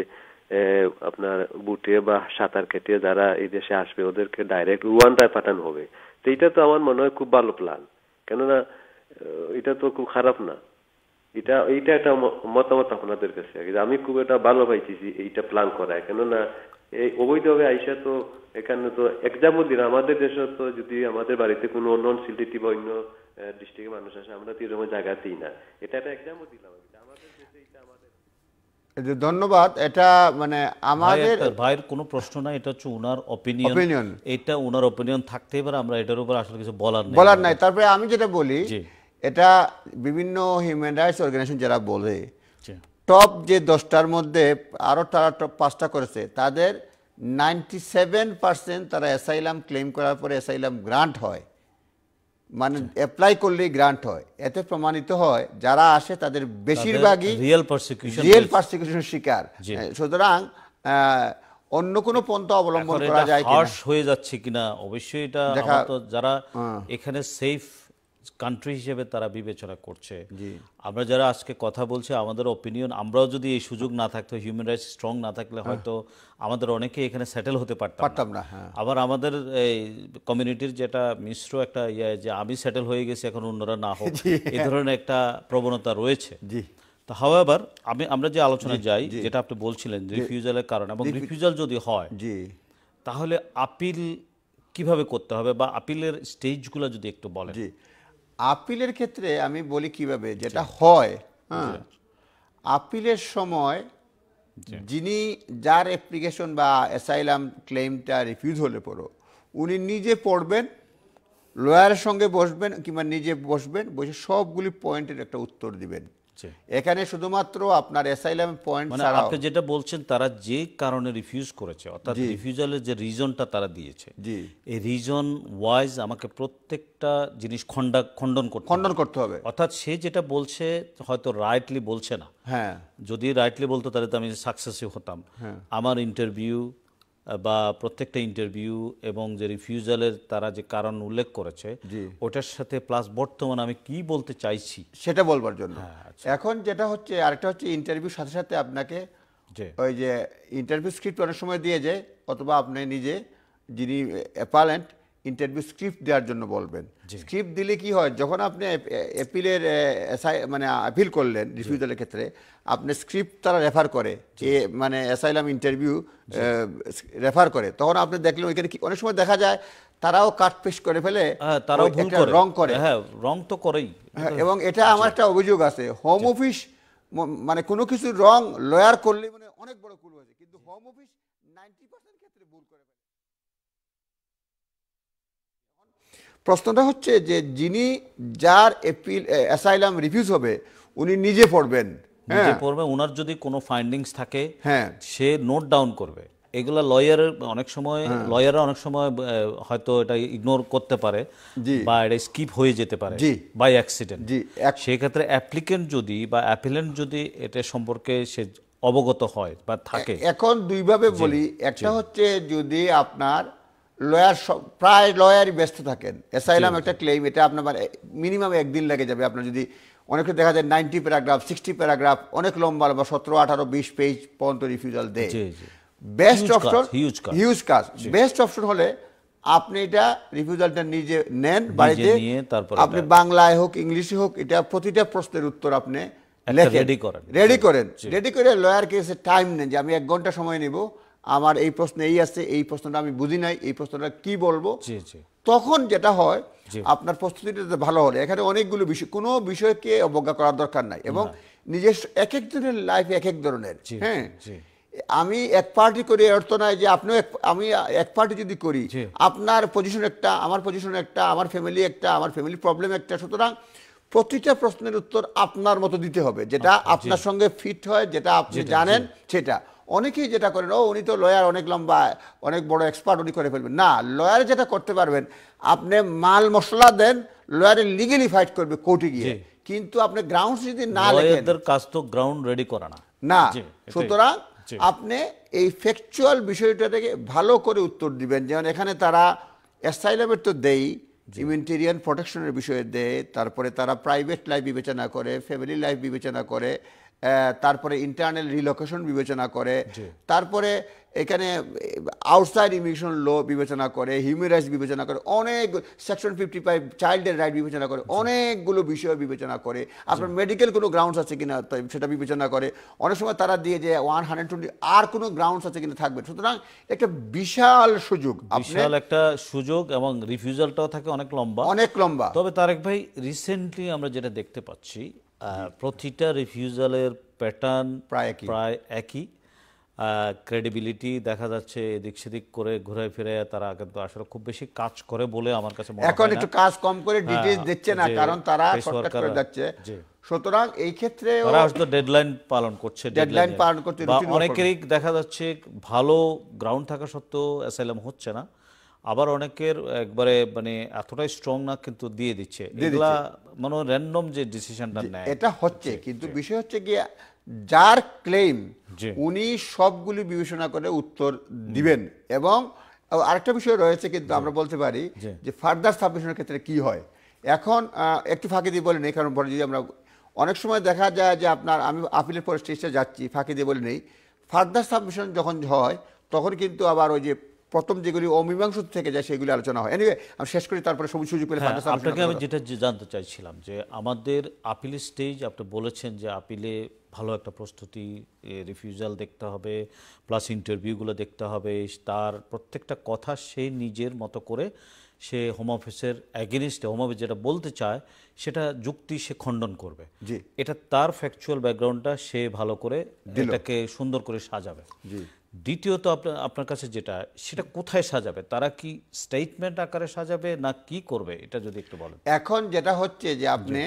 আপনার বুটে বা সাঁতার কেটে যারা এই দেশে আসবে ওদেরকে ডাইরেক্ট রুয়ান্ডায় পাঠানো হবে তো এটা তো আমার মনে হয় খুব ভালো প্ল্যান কেননা এটা তো খুব খারাপ না এটা এইটা একটা মতামত আপনাদের কাছে আমি খুব এটা ভালো পাইছি এইটা প্ল্যান করায় কেননা এই অবৈধভাবে আইসা তো এখানে তো এক্সাম্পল দিন আমাদের দেশে তো যদি আমাদের বাড়িতে কোনো অন্য সিলিটি বা অন্য ডিস্ট্রিক্টের মানুষ আসে আমরা তো এরকম জায়গা দিই না এটা একটা এক্সাম্পল দিলাম যে ধন্যবাদ এটা মানে আমাদের ভাইয়ের কোনো প্রশ্ন না এটা হচ্ছে ওনার অপিনিয়ন এটা ওনার অপিনিয়ন থাকতেই পারে আমরা এটার উপর আসলে কিছু বলার নাই বলার নাই তারপরে আমি যেটা বলি এটা বিভিন্ন হিউম্যান রাইটস অর্গানাইজেশন যারা বলে টপ যে দশটার মধ্যে আরও তারা টপ পাঁচটা করেছে তাদের নাইনটি সেভেন পার্সেন্ট তারা অ্যাসাইলাম ক্লেম করার পরে অ্যাসাইলাম গ্রান্ট হয় মানে অ্যাপ্লাই করলে গ্রান্ট হয় এতে প্রমাণিত হয় যারা আসে তাদের বেশিরভাগই রিয়েল প্রসিকিউশন রিয়েল প্রসিকিউশন শিকার হ্যাঁ, সুতরাং অন্য কোন পন্থা অবলম্বন করা যায় কিনা হয়ে যাচ্ছে কিনা অবশ্যই এটা যারা হ্যাঁ। এখানে সেফ কান্ট্রি হিসেবে তারা বিবেচনা করছে আমরা যারা আজকে কথা বলছি আমাদের অপিনিয়ন আমরাও যদি এই সুযোগ না থাকতো হিউম্যান রাইটস স্ট্রং না থাকলে হ্যাঁ। হয়তো আমাদের অনেকে এখানে সেটেল হতে পারতাম না হ্যাঁ। আবার আমাদের এই কমিউনিটির যেটা মিশ্র একটা ইয়ে যে আমি সেটেল হয়ে গেছি এখন অন্যরা না হোক এই ধরনের একটা প্রবণতা রয়েছে জি তো হাওয়াবার আমি আমরা যে আলোচনায় যাই যেটা আপনি বলছিলেন রিফিউজালের কারণে এবং রিফিউজাল যদি হয় জি তাহলে আপিল কিভাবে করতে হবে বা আপিলের স্টেজগুলো যদি একটু বলেন জি আপিলের ক্ষেত্রে আমি বলি কিভাবে যেটা হয় হ্যাঁ আপিলের সময় যিনি যার অ্যাপ্লিকেশন বা অ্যাসাইলাম ক্লেমটা রিফিউজ হলে পড়ো উনি নিজে পড়বেন লয়ারের সঙ্গে বসবেন কিংবা নিজে বসবেন বসে সবগুলি পয়েন্টের একটা উত্তর দিবেন এখানে শুধুমাত্র আপনার অ্যাসাইলাম পয়েন্ট মানে আপনি যেটা বলছেন তারা যে কারণে রিফিউজ করেছে অর্থাৎ রিফিউজালের যে রিজনটা তারা দিয়েছে এই রিজন ওয়াইজ আমাকে প্রত্যেকটা জিনিস খণ্ডা খণ্ডন করতে খণ্ডন করতে হবে অর্থাৎ সে যেটা বলছে হয়তো রাইটলি বলছে না হ্যাঁ যদি রাইটলি বলতো তাহলে তো আমি সাকসেসিভ হতাম হ্যাঁ। আমার ইন্টারভিউ বা প্রত্যেকটা ইন্টারভিউ এবং যে রিফিউজালের তারা যে কারণ উল্লেখ করেছে ওটার সাথে প্লাস বর্তমানে আমি কি বলতে চাইছি সেটা বলবার জন্য হ্যাঁ, আচ্ছা। এখন যেটা হচ্ছে আরেকটা হচ্ছে ইন্টারভিউ সাথে সাথে আপনাকে ওই যে ইন্টারভিউ স্ক্রিপ্ট অনেক সময় দিয়ে যায় অথবা আপনি নিজে যিনি অ্যাপালেন্ট ইন্টারভিউ স্ক্রিপ্ট দেওয়ার জন্য বলবেন স্ক্রিপ্ট দিলে কি হয় যখন আপনি অ্যাপিলের মানে অ্যাপিল করলেন রিফিউজালের ক্ষেত্রে আপনি স্ক্রিপ্ট তারা রেফার করে যে মানে অ্যাসাইলাম ইন্টারভিউ রেফার করে তখন আপনি দেখলেন ওইখানে কি অনেক সময় দেখা যায় তারাও কাট পেশ করে ফেলে তারাও রং করে হ্যাঁ রং তো করেই হ্যাঁ, এবং এটা আচ্ছা। আমার একটা অভিযোগ আছে হোম অফিস মানে কোনো কিছু রং লয়ার করলে মানে অনেক বড় ভুল হয়েছে কিন্তু হোম অফিস নাইনটি পার্সেন্ট ক্ষেত্রে ভুল করে প্রশ্নটা হচ্ছে যে যিনি যার এপিল অ্যাসাইলাম রিফিউজ হবে উনি নিজে পড়বেন নিজে হ্যাঁ। পড়বে ওনার যদি কোনো ফাইন্ডিংস থাকে হ্যাঁ সে নোট ডাউন করবে এগুলা লয়ার অনেক সময় লয়াররা হ্যাঁ। অনেক সময় হয়তো এটা ইগনোর করতে পারে বা এটা স্কিপ হয়ে যেতে পারে বাই অ্যাক্সিডেন্ট সেক্ষেত্রে অ্যাপ্লিকেন্ট যদি বা অ্যাপিলেন্ট যদি এটা সম্পর্কে সে অবগত হয় বা থাকে এখন দুইভাবে বলি একটা হচ্ছে যদি আপনার লয়ার প্রায় লয়ারই ব্যস্ত থাকেন এসাইলাম একটা ক্লেম এটা আপনার মিনিমাম একদিন লেগে যাবে আপনার যদি অনেকে দেখা যায় নাইনটি প্যারাগ্রাফ সিক্সটি প্যারাগ্রাফ অনেক লম্বা লম্বা সতেরো আঠারো বিশ পেজ পর্যন্ত রিফিউজাল দেয় বেস্ট অপশন হিউজ কাজ বেস্ট অপশন হলে আপনি এটা রিফিউজালটা নিজে নেন বাড়িতে আপনি বাংলায় হোক ইংলিশে হোক এটা প্রতিটা প্রশ্নের উত্তর আপনি রেডি করেন রেডি করেন রেডি করে লয়ার কেসে টাইম নেন যে আমি এক ঘন্টা সময় নেবো আমার এই প্রশ্ন এই আছে এই প্রশ্নটা আমি বুঝি নাই এই প্রশ্নটা কি বলবো তখন যেটা হয় আপনার প্রস্তুতিটা ভালো হলে এখানে অনেকগুলো বিষয় কোনো বিষয়কে অবজ্ঞা করার দরকার নাই এবং নিজের এক একজনের লাইফ এক এক ধরনের হ্যাঁ আমি এক পার্টি করি অর্থ নাই যে আপনিও এক আমি এক পার্টি যদি করি আপনার পজিশন একটা আমার পজিশন একটা আমার ফ্যামিলি একটা আমার ফ্যামিলি প্রবলেম একটা সুতরাং প্রতিটা প্রশ্নের উত্তর আপনার মতো দিতে হবে যেটা আচ্ছা, আপনার সঙ্গে ফিট হয় যেটা আপনি জানেন সেটা অনেকেই যেটা করেন ও উনি তো লয়ার অনেক লম্বা অনেক বড় এক্সপার্ট উনি করে ফেলবেন না লয়ার যেটা করতে পারবেন আপনি মাল মশলা দেন লয়ারে লিগেলি ফাইট করবে কোর্টে গিয়ে কিন্তু আপনি গ্রাউন্ড যদি না লেখেন কাজ তো গ্রাউন্ড রেডি করা না না সুতরাং আপনি এই ফ্যাকচুয়াল বিষয়টা থেকে ভালো করে উত্তর দিবেন যেমন এখানে তারা অ্যাসাইলামের তো দেই ইউমেন্টেরিয়ান প্রোটেকশনের বিষয়ে দেয় তারপরে তারা প্রাইভেট লাইফ বিবেচনা করে ফ্যামিলি লাইফ বিবেচনা করে তারপরে ইন্টারনাল রিলোকেশন বিবেচনা করে তারপরে এখানে আউটসাইড ইমিগ্রেশন ল বিবেচনা করে হিউম্যান রাইটস বিবেচনা করে অনেক সেকশন ফিফটি ফাইভ চাইল্ডের রাইট বিবেচনা করে অনেকগুলো বিষয় বিবেচনা করে আপনার মেডিকেল কোনো গ্রাউন্ডস আছে কিনা সেটা বিবেচনা করে অনেক সময় তারা দিয়ে যে ওয়ান হান্ড্রেড টোয়েন্টি আর কোনো গ্রাউন্ডস আছে কিনা থাকবে সুতরাং একটা বিশাল সুযোগ বিশাল একটা সুযোগ এবং রিফিউজালটাও থাকে অনেক লম্বা অনেক লম্বা তবে তারেক ভাই রিসেন্টলি আমরা যেটা দেখতে পাচ্ছি প্রতিটা রিফিউজালের প্যাটার্ন প্রায় প্রায় একই ক্রেডিবিলিটি দেখা যাচ্ছে এদিক সেদিক করে ঘুরে ফিরে তারা কিন্তু আসলে খুব বেশি কাজ করে বলে আমার কাছে এখন একটু কাজ কম করে ডিটেইলস হ্যাঁ, দিচ্ছে না কারণ তারা সরকার করে যাচ্ছে সুতরাং এই ক্ষেত্রে তারা আসলে ডেডলাইন পালন করছে ডেডলাইন পালন করতে অনেকেরই দেখা যাচ্ছে ভালো গ্রাউন্ড থাকা সত্ত্বেও অ্যাসাইলাম হচ্ছে না আবার অনেকের একবারে মানে এতটাই স্ট্রং না কিন্তু দিয়ে দিচ্ছে এগুলা মানে র্যান্ডম যে ডিসিশনটা নেয় এটা হচ্ছে কিন্তু বিষয় হচ্ছে গিয়ে যার ক্লেম উনি সবগুলি বিবেচনা করে উত্তর দিবেন এবং আরেকটা বিষয় রয়েছে কিন্তু আমরা বলতে পারি যে ফার্দার সাবমিশনের ক্ষেত্রে কি হয় এখন একটু ফাঁকি দিয়ে বলে নেই কারণ পরে যদি আমরা অনেক সময় দেখা যায় যে আপনার আমি আপিলের পরে স্টেজটা যাচ্ছি ফাঁকি দিয়ে বলে নেই ফার্দার সাবমিশন যখন হয় তখন কিন্তু আবার ওই যে প্রথম যেগুলি অমীমাংস থেকে যায় সেগুলি আলোচনা হয় এনিওয়ে আমি শেষ করি তারপরে সবুজ সুযোগ করে হ্যাঁ, আপনাকে আমি যেটা জানতে চাইছিলাম যে আমাদের আপিল স্টেজ আপনি বলেছেন যে আপিলে ভালো একটা প্রস্তুতি রিফিউজাল দেখতে হবে প্লাস ইন্টারভিউগুলো দেখতে হবে তার প্রত্যেকটা কথা সে নিজের মতো করে সে হোম অফিসের অ্যাগেনিস্টে হোম অফিস যেটা বলতে চায় সেটা যুক্তি সে খণ্ডন করবে জি এটা তার ফ্যাকচুয়াল ব্যাকগ্রাউন্ডটা সে ভালো করে এটাকে সুন্দর করে সাজাবে জি দ্বিতীয়ত আপনার আপনার কাছে যেটা সেটা কোথায় সাজাবে তারা কি স্টেটমেন্ট আকারে সাজাবে না কি করবে এটা যদি একটু বলেন এখন যেটা হচ্ছে যে আপনি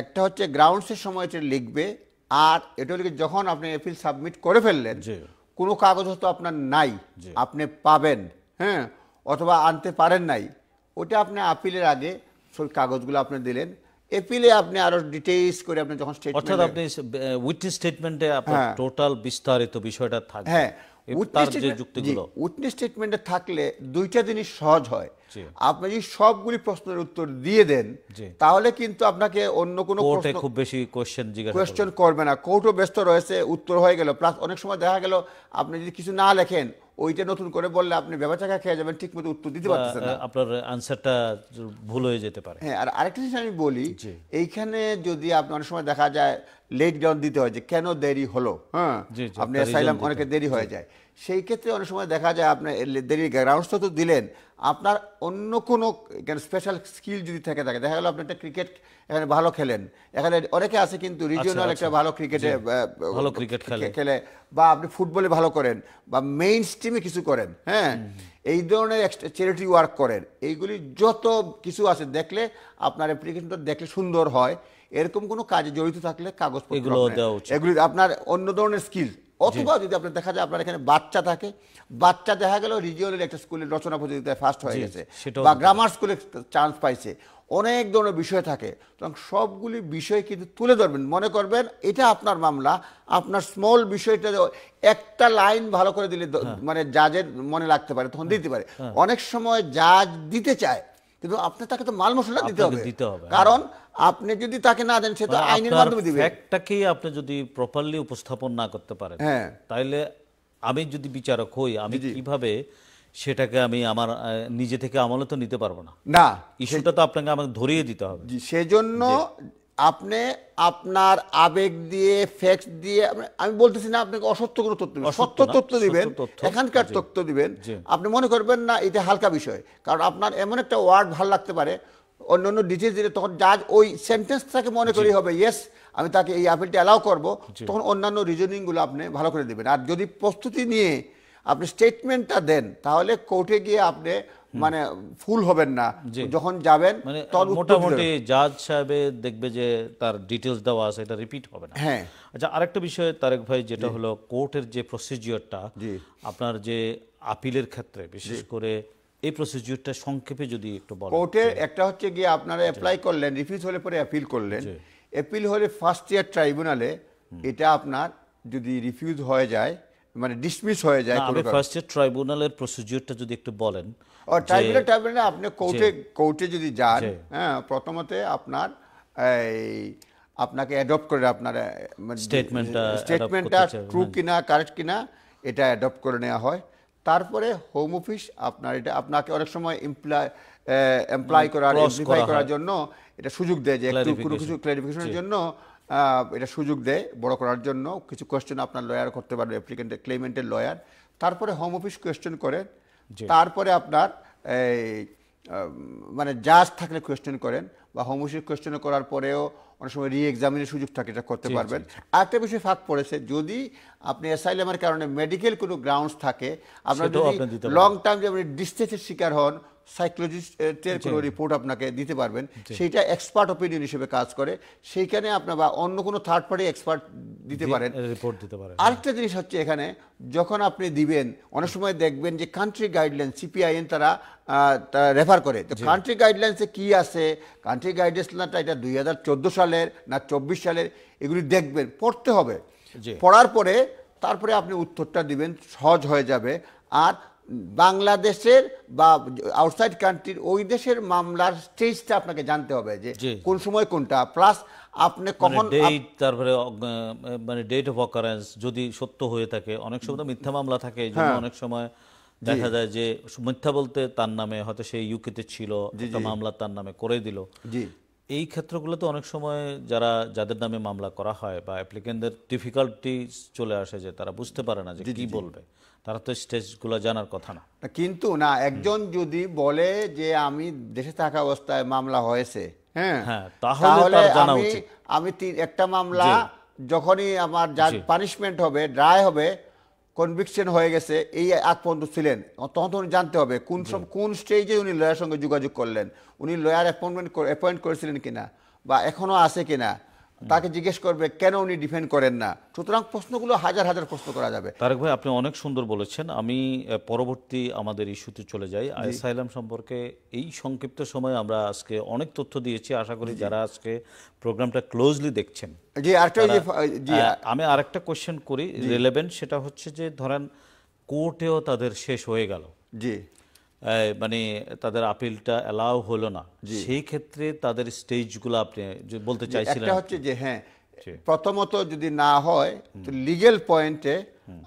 একটা হচ্ছে গ্রাউন্ডসের সময় এটা লিখবে আর এটা লিখে যখন আপনি এপিল সাবমিট করে ফেললেন কোনো কাগজ হয়তো আপনার নাই আপনি পাবেন হ্যাঁ অথবা আনতে পারেন নাই ওটা আপনি আপিলের আগে সব কাগজগুলো আপনি দিলেন এপিলে আপনি আরো ডিটেইলস করে আপনি যখন স্টেটমেন্ট অর্থাৎ আপনি উইটনেস স্টেটমেন্টে আপনার টোটাল হ্যাঁ। বিস্তারিত বিষয়টা থাকে হ্যাঁ তার যে যুক্তিগুলো উইটনেস স্টেটমেন্টে থাকলে দুইটা জিনিস সহজ হয় আপনি যদি সবগুলি প্রশ্নের উত্তর দিয়ে দেন তাহলে কিন্তু আপনাকে অন্য কোনো কোর্টে খুব বেশি কোশ্চেন জিজ্ঞাসা কোশ্চেন করবে না কোর্টও ব্যস্ত রয়েছে উত্তর হয়ে গেল প্লাস অনেক সময় দেখা গেল আপনি যদি কিছু না লেখেন ওইটা নতুন করে বললে আপনি ব্যবচাকা খেয়ে যাবেন ঠিক মতো উত্তর দিতে পারতেছেন না আপনার আনসারটা ভুল হয়ে যেতে পারে হ্যাঁ আর আরেকটা জিনিস আমি বলি এইখানে যদি আপনি অনেক সময় দেখা যায় লেট ডাউন দিতে হয় যে কেন দেরি হলো হ্যাঁ আপনি অনেকে দেরি হয়ে যায় সেই ক্ষেত্রে অনেক সময় দেখা যায় আপনি দেরি গ্রাউন্ডস তো দিলেন আপনার অন্য কোনো স্পেশাল স্কিল যদি থেকে থাকে দেখা গেল আপনি একটা ক্রিকেট এখানে ভালো খেলেন এখানে অনেকে আছে কিন্তু রিজিওনাল আচ্ছা, একটা আচ্ছা। ভালো ক্রিকেটে ভালো ক্রিকেট খেলে বা আপনি ফুটবলে ভালো করেন বা মেইন স্ট্রিমে কিছু করেন হ্যাঁ এই ধরনের চ্যারিটি ওয়ার্ক করেন এইগুলি যত কিছু আছে দেখলে আপনার অ্যাপ্লিকেশনটা দেখলে সুন্দর হয় এরকম কোনো কাজে জড়িত থাকলে কাগজপত্র এগুলি আপনার অন্য ধরনের স্কিল অথবা যদি আপনার দেখা যায় আপনার এখানে বাচ্চা থাকে বাচ্চা দেখা গেল রিজিওনের একটা স্কুলের রচনা প্রতিযোগিতায় ফার্স্ট হয়ে গেছে বা গ্রামার স্কুলে চান্স পাইছে অনেক ধরনের বিষয় থাকে সুতরাং সবগুলি বিষয় কিন্তু তুলে ধরবেন মনে করবেন এটা আপনার মামলা আপনার স্মল বিষয়টা একটা লাইন ভালো করে দিলে হ্যাঁ। মানে জাজের মনে লাগতে পারে তখন হ্যাঁ। দিতে পারে হ্যাঁ। অনেক সময় জাজ দিতে চায় কিন্তু আপনি তাকে তো মাল মশলা দিতে হবে দিতে হবে হ্যাঁ। কারণ আপনি যদি তাকে না দেন সে তো মানে আইনের মাধ্যমে দিবে ফ্যাক্টটাকে আপনি যদি প্রপারলি উপস্থাপন না করতে পারেন হ্যাঁ। তাহলে আমি যদি বিচারক হই আমি কিভাবে সেটাকে আমি আমার নিজে থেকে আমলে তো নিতে পারবো না না ইস্যুটা তো আপনাকে আমাকে ধরিয়ে দিতে হবে সেজন্য আপনি আপনার আবেগ দিয়ে ফ্যাক্ট দিয়ে আমি বলতেছি না আপনাকে অসত্য কোনো তথ্য দিবেন সত্য তথ্য দিবেন এখানকার তথ্য দিবেন আপনি মনে করবেন না এটা হালকা বিষয় কারণ আপনার এমন একটা ওয়ার্ড ভাল লাগতে পারে অন্য অন্য ডিটেলস দিলে তখন জাজ ওই সেন্টেন্সটাকে মনে করি হবে ইয়েস আমি তাকে এই আপিলটি অ্যালাউ করব তখন অন্যান্য রিজনিংগুলো আপনি ভালো করে দেবেন আর যদি প্রস্তুতি নিয়ে আপনি স্টেটমেন্টটা দেন তাহলে কোর্টে গিয়ে আপনি মানে ফুল হবেন না যখন যাবেন মানে মোটামুটি জাজ সাহেবের দেখবে যে তার ডিটেলস দেওয়া আছে এটা রিপিট হবে না হ্যাঁ আচ্ছা আরেকটা বিষয় তারেক ভাই যেটা হলো কোর্টের যে প্রসিজিওরটা আপনার যে আপিলের ক্ষেত্রে বিশেষ করে এই প্রসিডিউরটা সংক্ষেপে যদি একটু বলেন কোর্টের একটা হচ্ছে গিয়ে আপনারা অ্যাপ্লাই করলেন রিফিউজ হলে পরে অ্যাপিল করলেন অ্যাপিল হলে ফার্স্ট ইয়ার ট্রাইব্যুনালে এটা আপনার যদি রিফিউজ হয়ে যায় মানে ডিসমিস হয়ে যায় ফার্স্ট ইয়ার ট্রাইব্যুনালের প্রসিডিউরটা যদি একটু বলেন ট্রাইব্যুনাল ট্রাইব্যুনালে আপনি কোর্টে কোর্টে যদি যান হ্যাঁ প্রথমতে আপনার এই আপনাকে অ্যাডপ্ট করে আপনার স্টেটমেন্টটা স্টেটমেন্টটা ট্রু কিনা কারেক্ট কিনা এটা অ্যাডপ্ট করে নেওয়া হয় তারপরে হোম অফিস আপনার এটা আপনাকে অনেক সময় এমপ্লয় এমপ্লয় করার এমপ্লয় করার জন্য এটা সুযোগ দেয় যে একটু কোনো কিছু ক্লারিফিকেশনের জন্য এটা সুযোগ দেয় বড় করার জন্য কিছু কোয়েশ্চেন আপনার লয়ার করতে পারবে অ্যাপ্লিকেন্টের ক্লেমেন্টের লয়ার তারপরে হোম অফিস কোয়েশ্চেন করেন তারপরে আপনার এই মানে জাজ থাকলে কোয়েশ্চেন করেন বা হোমশিক কোয়েশ্চেন করার পরেও অনেক সময় রি এক্সামিনের সুযোগ থাকে এটা করতে পারবেন একটা বিষয় ফাঁক পড়েছে যদি আপনি অ্যাসাইলামের কারণে মেডিকেল কোনো গ্রাউন্ডস থাকে আপনার যদি লং টার্ম যে আপনি ডিস্টেসের শিকার হন সাইকোলজিস্টের কোনো রিপোর্ট আপনাকে দিতে পারবেন সেইটা এক্সপার্ট অপিনিয়ন হিসেবে কাজ করে সেইখানে আপনার বা অন্য কোনো থার্ড পার্টি এক্সপার্ট দিতে পারেন রিপোর্ট দিতে পারেন আরেকটা জিনিস হচ্ছে এখানে যখন আপনি দিবেন অনেক সময় দেখবেন যে কান্ট্রি গাইডলাইন সিপিআইএন তারা তারা রেফার করে তো কান্ট্রি গাইডলাইন্সে কি আছে কান্ট্রি গাইডলাইন্সটা এটা দুই হাজার চোদ্দো সালের না চব্বিশ সালের এগুলি দেখবেন পড়তে হবে পড়ার পরে তারপরে আপনি উত্তরটা দিবেন সহজ হয়ে যাবে আর বাংলাদেশের বা আউটসাইড কান্ট্রির ওই দেশের মামলার স্টেজটা আপনাকে জানতে হবে যে কোন সময় কোনটা প্লাস আপনি মানে কখন তারপরে মানে ডেট অফ অকারেন্স যদি সত্য হয়ে থাকে অনেক সময় তো মিথ্যা মামলা থাকে হ্যাঁ। অনেক সময় দেখা যায় যে মিথ্যা বলতে তার নামে হয়তো সে ইউকেতে ছিল একটা মামলা তার নামে করে দিল জি এই ক্ষেত্রগুলোতে অনেক সময় যারা যাদের নামে মামলা করা হয় বা অ্যাপ্লিকেন্টদের ডিফিকাল্টি চলে আসে যে তারা বুঝতে পারে না যে কি বলবে তারা তো স্টেজগুলো জানার কথা না কিন্তু না একজন যদি বলে যে আমি দেশে থাকা অবস্থায় মামলা হয়েছে হ্যাঁ, হ্যাঁ তাহলে আমি আমি একটা মামলা যখনই আমার যা পানিশমেন্ট হবে ড্রাই হবে কনভিকশন হয়ে গেছে এই আগ পর্যন্ত ছিলেন তখন তখন জানতে হবে কোন সব কোন স্টেজে উনি লয়ার সঙ্গে যোগাযোগ করলেন উনি লয়ার অ্যাপয়েন্টমেন্ট অ্যাপয়েন্ট করেছিলেন কিনা বা এখনও আছে কিনা তাকে জিজ্ঞেস করবে কেন উনি ডিফেন্ড করেন না সুতরাং প্রশ্নগুলো হাজার হাজার প্রশ্ন করা যাবে তারেক ভাই আপনি অনেক সুন্দর বলেছেন আমি পরবর্তী আমাদের ইস্যুতে চলে যাই আইসাইলাম সম্পর্কে এই সংক্ষিপ্ত সময়ে আমরা আজকে অনেক তথ্য দিয়েছি আশা করি যারা আজকে প্রোগ্রামটা ক্লোজলি দেখছেন জি আরেকটা আমি আরেকটা কোয়েশ্চেন করি রিলেভেন্ট সেটা হচ্ছে যে ধরেন কোর্টেও তাদের শেষ হয়ে গেল জি মানে তাদের আপিলটা অ্যালাউ হলো না সেই ক্ষেত্রে তাদের স্টেজগুলো আপনি বলতে চাইছিলেন হচ্ছে যে হ্যাঁ প্রথমত যদি না হয় লিগেল পয়েন্টে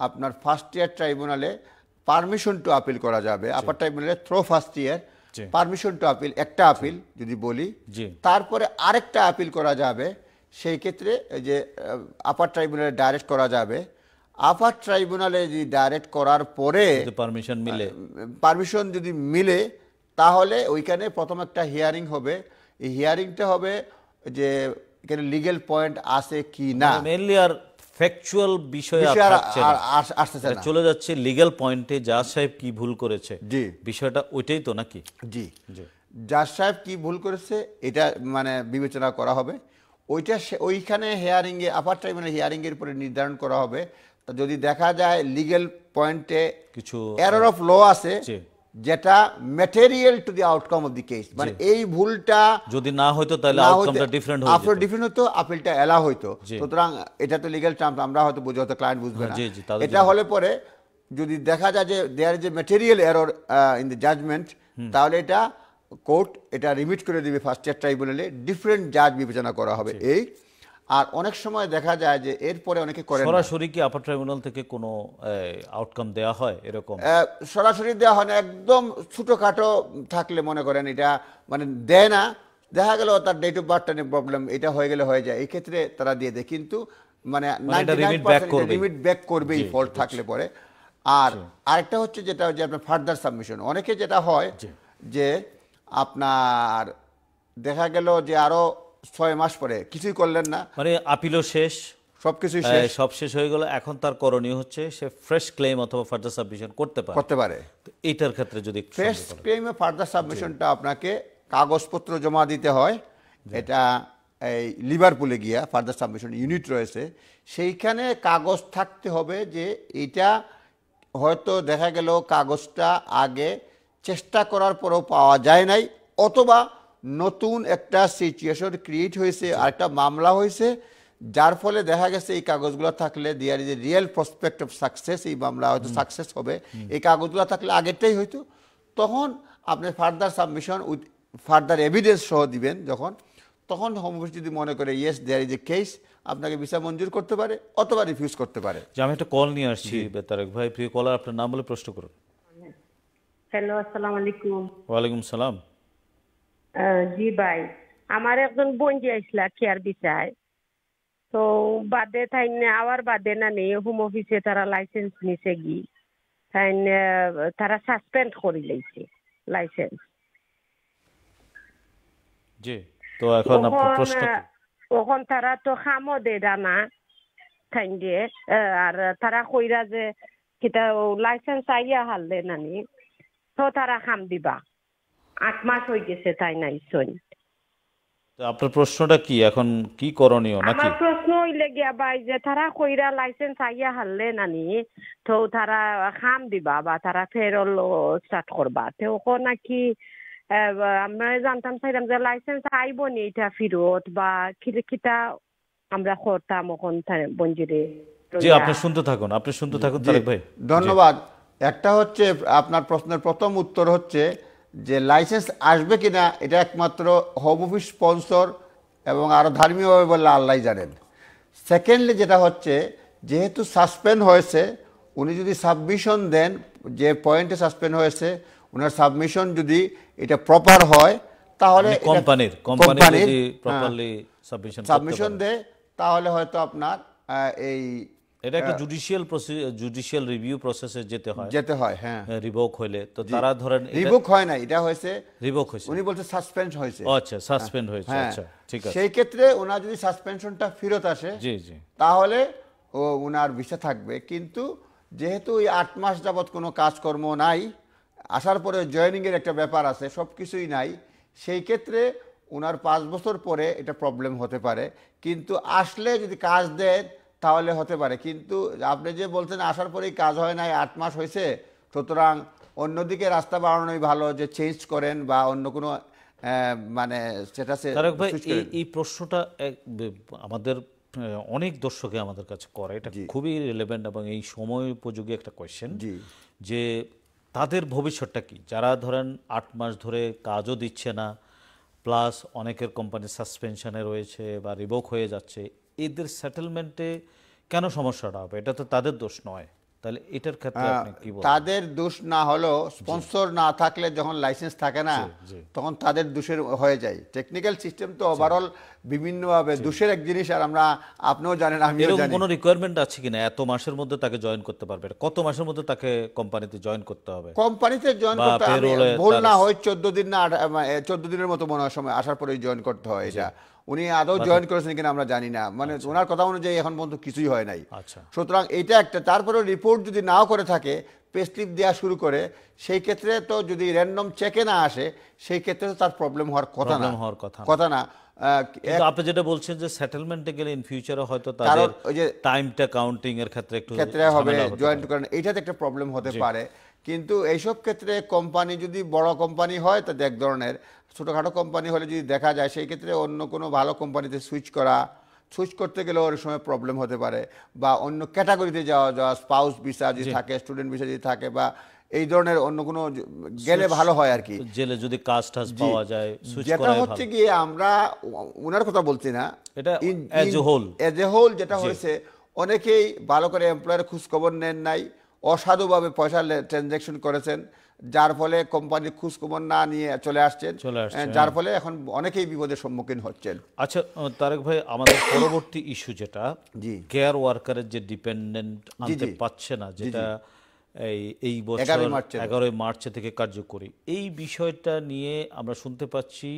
আপনার ফার্স্ট ইয়ার ট্রাইব্যুনালে পারমিশন টু আপিল করা যাবে আপার ট্রাইব্যুনালে through first year permission to appeal একটা আপিল যদি বলি তারপরে আরেকটা আপিল করা যাবে সেই ক্ষেত্রে যে আপার ট্রাইব্যুনালে ডাইরেক্ট করা যাবে আপার ট্রাইব্যুনালে যদি ডাইরেক্ট করার পরে পারমিশন মিলে পারমিশন যদি মিলে তাহলে ওইখানে প্রথম একটা হিয়ারিং হবে এই হিয়ারিংটা হবে যে এখানে লিগেল পয়েন্ট আছে কি না মেনলি মানে আর ফ্যাকচুয়াল বিষয় আসতেছে চলে যাচ্ছে লিগেল পয়েন্টে জাজ সাহেব কি ভুল করেছে জি বিষয়টা ওইটাই তো নাকি জি জাজ সাহেব কি ভুল করেছে এটা মানে বিবেচনা করা হবে ওইটা ওইখানে হেয়ারিংয়ে আপার ট্রাইব্যুনাল হিয়ারিংয়ের পরে নির্ধারণ করা হবে যদি দেখা যায় লিগেল পয়েন্টে কিছু এরর অফ ল আছে যেটা material to the outcome of the case মানে এই ভুলটা যদি না হইতো তাহলে আউটকামটা ডিফারেন্ট হইতো আফটার ডিফারেন্ট হতো আপিলটা এলা হইতো সুতরাং এটা তো লিগেল টার্ম আমরা হয়তো বুঝে হয়তো ক্লায়েন্ট বুঝবে না এটা হলে পরে যদি দেখা যায় যে দেয়ার যে a material error in the judgment তাহলে এটা কোর্ট এটা রিমিট করে দিবে ফার্স্ট ইয়ার ট্রাইব্যুনালে ডিফারেন্ট জাজ বিবেচনা করা হবে এই আর অনেক সময় দেখা যায় যে এরপরে অনেকে করে সরাসরি কি আপার ট্রাইব্যুনাল থেকে কোনো আউটকাম দেয়া হয় এরকম সরাসরি দেওয়া হয় না একদম ছোটোখাটো থাকলে মনে করেন এটা মানে দেয় না দেখা গেল তার ডেট অফ বার্থটা নিয়ে প্রবলেম এটা হয়ে গেলে হয়ে যায় এই ক্ষেত্রে তারা দিয়ে দেয় কিন্তু মানে লিমিট মানে ব্যাক করবেই ফল্ট থাকলে পরে আর আরেকটা হচ্ছে যেটা যে আপনার ফার্দার সাবমিশন অনেকে যেটা হয় যে আপনার দেখা গেল যে আরও ছয় মাস পরে কিছুই করলেন না মানে আপিলও শেষ সবকিছু শেষ সব শেষ হয়ে গেল এখন তার করণীয় হচ্ছে সে ফ্রেশ ক্লেম অথবা ফার্দার সাবমিশন করতে পারে করতে পারে এইটার ক্ষেত্রে যদি ফ্রেশ ক্লেমে ফার্দার সাবমিশনটা আপনাকে কাগজপত্র জমা দিতে হয় এটা এই লিভারপুলে গিয়া ফার্দার সাবমিশন ইউনিট রয়েছে সেইখানে কাগজ থাকতে হবে যে এটা হয়তো দেখা গেল কাগজটা আগে চেষ্টা করার পরও পাওয়া যায় নাই অথবা নতুন একটা সিচুয়েশন ক্রিয়েট হয়েছে আর একটা মামলা হয়েছে যার ফলে দেখা গেছে এই কাগজগুলো থাকলে there is a real prospect of success এই মামলা হয়তো সাকসেস হবে এই কাগজগুলো থাকলে আগেরটাই হয়তো তখন আপনি further submission with further evidence সহ দিবেন যখন তখন হোম যদি মনে করে yes there is a case আপনাকে ভিসা মঞ্জুর করতে পারে অথবা রিফিউজ করতে পারে যে আমি একটা কল নিয়ে আসছি বেতারক ভাই প্রিয় কলার আপনার নাম বলে প্রশ্ন করুন হ্যালো আসসালামু আলাইকুম ওয়ালাইকুম সালাম জি ভাই আমার একজন বোন আইসলা কেয়ার বিচায় তো বাদে তাই আবার বাদে না নেই হোম অফিসে তারা লাইসেন্স নিছে গি তাই তারা সাসপেন্ড করে লইছে লাইসেন্স জি তো এখন প্রশ্ন তখন তারা তো খামো দে দানা তাই দিয়ে আর তারা কইরা যে কিতা লাইসেন্স আইয়া হারলে নানি তো তারা খাম দিবা আট মাস হয়ে গেছে তাই নাই শোন আপনার প্রশ্নটা কি এখন কি করণীয় নাকি আমার প্রশ্ন ভাই যে তারা কইরা লাইসেন্স আইয়া হারলে নানি তো তারা খাম দিবা বা তারা ফেরল স্টার্ট করবা তো নাকি আমরা জানতাম চাইতাম যে লাইসেন্স আইব নি এটা ফিরত বা খিতা আমরা করতাম ওখন বঞ্জিরে জি আপনি শুনতে থাকুন আপনি শুনতে থাকুন তারেক ভাই ধন্যবাদ একটা হচ্ছে আপনার প্রশ্নের প্রথম উত্তর হচ্ছে যে লাইসেন্স আসবে কি না এটা একমাত্র হোম অফিস স্পন্সর এবং আরও ধর্মীয়ভাবে বললে আল্লাহ জানেন সেকেন্ডলি যেটা হচ্ছে যেহেতু সাসপেন্ড হয়েছে উনি যদি সাবমিশন দেন যে পয়েন্টে সাসপেন্ড হয়েছে ওনার সাবমিশন যদি এটা প্রপার হয় তাহলে কোম্পানির কোম্পানির সাবমিশন দেয় তাহলে হয়তো আপনার এই এটা একটা জুডিশিয়াল জুডিশিয়াল রিভিউ প্রসেসে যেতে হয় যেতে হয় হ্যাঁ রিভোক হ্যাঁ, হইলে তো তারা ধরেন রিভোক হয় না এটা হয়েছে রিভোক হয়েছে উনি বলছে সাসপেন্ড হয়েছে আচ্ছা সাসপেন্ড হ্যাঁ, হয়েছে হ্যাঁ। আচ্ছা ঠিক আছে সেই ক্ষেত্রে ওনার যদি সাসপেনশনটা ফিরত আসে জি জি তাহলে ও ওনার ভিসা থাকবে কিন্তু যেহেতু ওই আট মাস যাবৎ কোনো কাজকর্ম নাই আসার পরে জয়েনিংয়ের একটা ব্যাপার আছে সব কিছুই নাই সেই ক্ষেত্রে ওনার পাঁচ বছর পরে এটা প্রবলেম হতে পারে কিন্তু আসলে যদি কাজ দেয় তাহলে হতে পারে কিন্তু আপনি যে বলছেন আসার পরেই কাজ হয় নাই আট মাস হয়েছে সুতরাং অন্যদিকে রাস্তা বাড়ানোই ভালো যে চেঞ্জ করেন বা অন্য কোনো মানে সেটা এই প্রশ্নটা আমাদের অনেক দর্শকে আমাদের কাছে করে এটা খুবই রিলেভেন্ট এবং এই সময় উপযোগী একটা কোয়েশ্চেন যে তাদের ভবিষ্যৎটা কি যারা ধরেন আট মাস ধরে কাজও দিচ্ছে না প্লাস অনেকের কোম্পানি সাসপেনশনে রয়েছে বা রিবোক হয়ে যাচ্ছে এদের সেটেলমেন্টে কেন সমস্যাটা হবে এটা তো তাদের দোষ নয় তাহলে এটার ক্ষেত্রে কি তাদের দোষ না হলো স্পন্সর না থাকলে যখন লাইসেন্স থাকে না তখন তাদের দোষের হয়ে যায় টেকনিক্যাল সিস্টেম তো ওভারঅল বিভিন্নভাবে দোষের এক জিনিস আর আমরা আপনিও জানেন আমি জানি কোনো রিকোয়ারমেন্ট আছে কিনা এত মাসের মধ্যে তাকে জয়েন করতে পারবে কত মাসের মধ্যে তাকে কোম্পানিতে জয়েন করতে হবে কোম্পানিতে জয়েন করতে হবে ভুল না হয় 14 দিন না 14 দিনের মতো মনে হয় সময় আসার পরে জয়েন করতে হয় এটা উনি আদৌ জয়েন করেছেন কিনা আমরা জানি না মানে আচ্ছা। ওনার কথা অনুযায়ী এখন পর্যন্ত কিছুই হয় নাই আচ্ছা। সুতরাং এটা একটা তারপরে রিপোর্ট যদি নাও করে থাকে পেস্লিপ দেওয়া শুরু করে সেই ক্ষেত্রে তো যদি র্যান্ডম চেকে না আসে সেই ক্ষেত্রে তো তার প্রবলেম হওয়ার কথা না হওয়ার কথা কথা না আপনি যেটা বলছেন যে সেটেলমেন্টে গেলে ইন ফিউচারে হয়তো তাদের টাইমটা কাউন্টিং এর ক্ষেত্রে একটু ক্ষেত্রে হবে জয়েন্ট করেন এটাতে একটা প্রবলেম হতে পারে কিন্তু এইসব ক্ষেত্রে কোম্পানি যদি বড় কোম্পানি হয় তাতে এক ধরনের ছোটোখাটো কোম্পানি হলে যদি দেখা যায় সেই ক্ষেত্রে অন্য কোনো ভালো কোম্পানিতে সুইচ করা সুইচ করতে গেলে ওর সময় প্রবলেম হতে পারে বা অন্য ক্যাটাগরিতে যাওয়া যাওয়া স্পাউস ভিসা যদি থাকে স্টুডেন্ট ভিসা যদি থাকে বা এই ধরনের অন্য কোনো গেলে ভালো হয় আর কি জেলে যদি কাজ টাজ পাওয়া যায় যেটা হচ্ছে গিয়ে আমরা ওনার কথা বলছি না এটা এজ এ হোল যেটা হয়েছে অনেকেই ভালো করে এমপ্লয়ের খোঁজ খবর নেন নাই অসাধুভাবে পয়সা ট্রানজ্যাকশন করেছেন যার ফলে কোম্পানির খোঁজখবর না নিয়ে চলে আসছেন হ্যাঁ, হ্যাঁ। যার ফলে এখন অনেকেই বিপদের সম্মুখীন হচ্ছেন আচ্ছা তারেক ভাই আমাদের <coughs> পরবর্তী ইস্যু যেটা জি কেয়ার ওয়ার্কারের যে ডিপেন্ডেন্ট আনতে পাচ্ছে না যেটা এই এই বছর এগারোই মার্চে থেকে কার্যকরী এই বিষয়টা নিয়ে আমরা শুনতে পাচ্ছি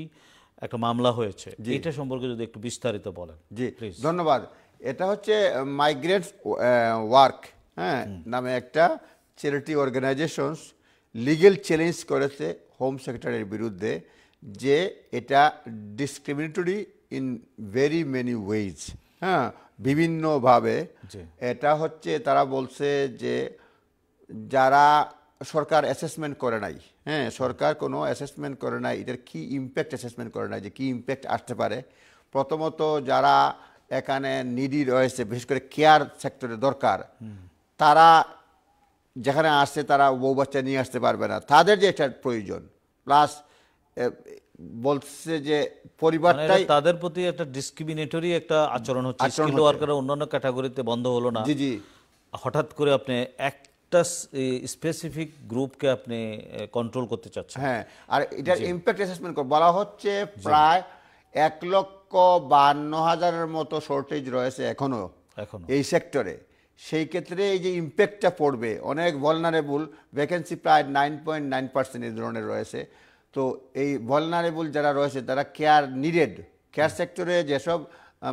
একটা মামলা হয়েছে এটা সম্পর্কে যদি একটু বিস্তারিত বলেন জি ধন্যবাদ এটা হচ্ছে মাইগ্রেন্ট uh, ওয়ার্ক হ্যাঁ নামে একটা চ্যারিটি অর্গানাইজেশনস লিগেল চ্যালেঞ্জ করেছে হোম সেক্রেটারির বিরুদ্ধে যে এটা discriminatory in very many ways হ্যাঁ বিভিন্নভাবে এটা হচ্ছে তারা বলছে যে যারা সরকার অ্যাসেসমেন্ট করে নাই হ্যাঁ সরকার কোনো অ্যাসেসমেন্ট করে নাই এটার কি ইম্প্যাক্ট অ্যাসেসমেন্ট করে নাই যে কী ইম্প্যাক্ট আসতে পারে প্রথমত যারা এখানে নিডি রয়েছে বিশেষ করে কেয়ার সেক্টরে দরকার তারা যেখানে আসছে তারা বউ বাচ্চা নিয়ে আসতে পারবে না তাদের যে এটার প্রয়োজন প্লাস বলছে যে পরিবারটাই মানে তাদের প্রতি একটা ডিসক্রিমিনেটরি একটা আচরণ হচ্ছে স্কিল ওয়ার্কারের অন্যান্য ক্যাটাগরিতে বন্ধ হলো না জি জি হঠাৎ করে আপনি একটা স্পেসিফিক গ্রুপকে আপনি কন্ট্রোল করতে চাচ্ছেন হ্যাঁ আর এটার ইমপ্যাক্ট অ্যাসেসমেন্ট কর বলা হচ্ছে প্রায় এক লক্ষ বান্ন হাজারের মতো শর্টেজ রয়েছে এখনো এই সেক্টরে সেই ক্ষেত্রে এই যে ইম্প্যাক্টটা পড়বে অনেক ভলনারেবল ভ্যাকেন্সি প্রায় নাইন পয়েন্ট নাইন পার্সেন্ট এই ধরনের রয়েছে তো এই ভলনারেবল যারা রয়েছে তারা কেয়ার নিডেড কেয়ার সেক্টরে যেসব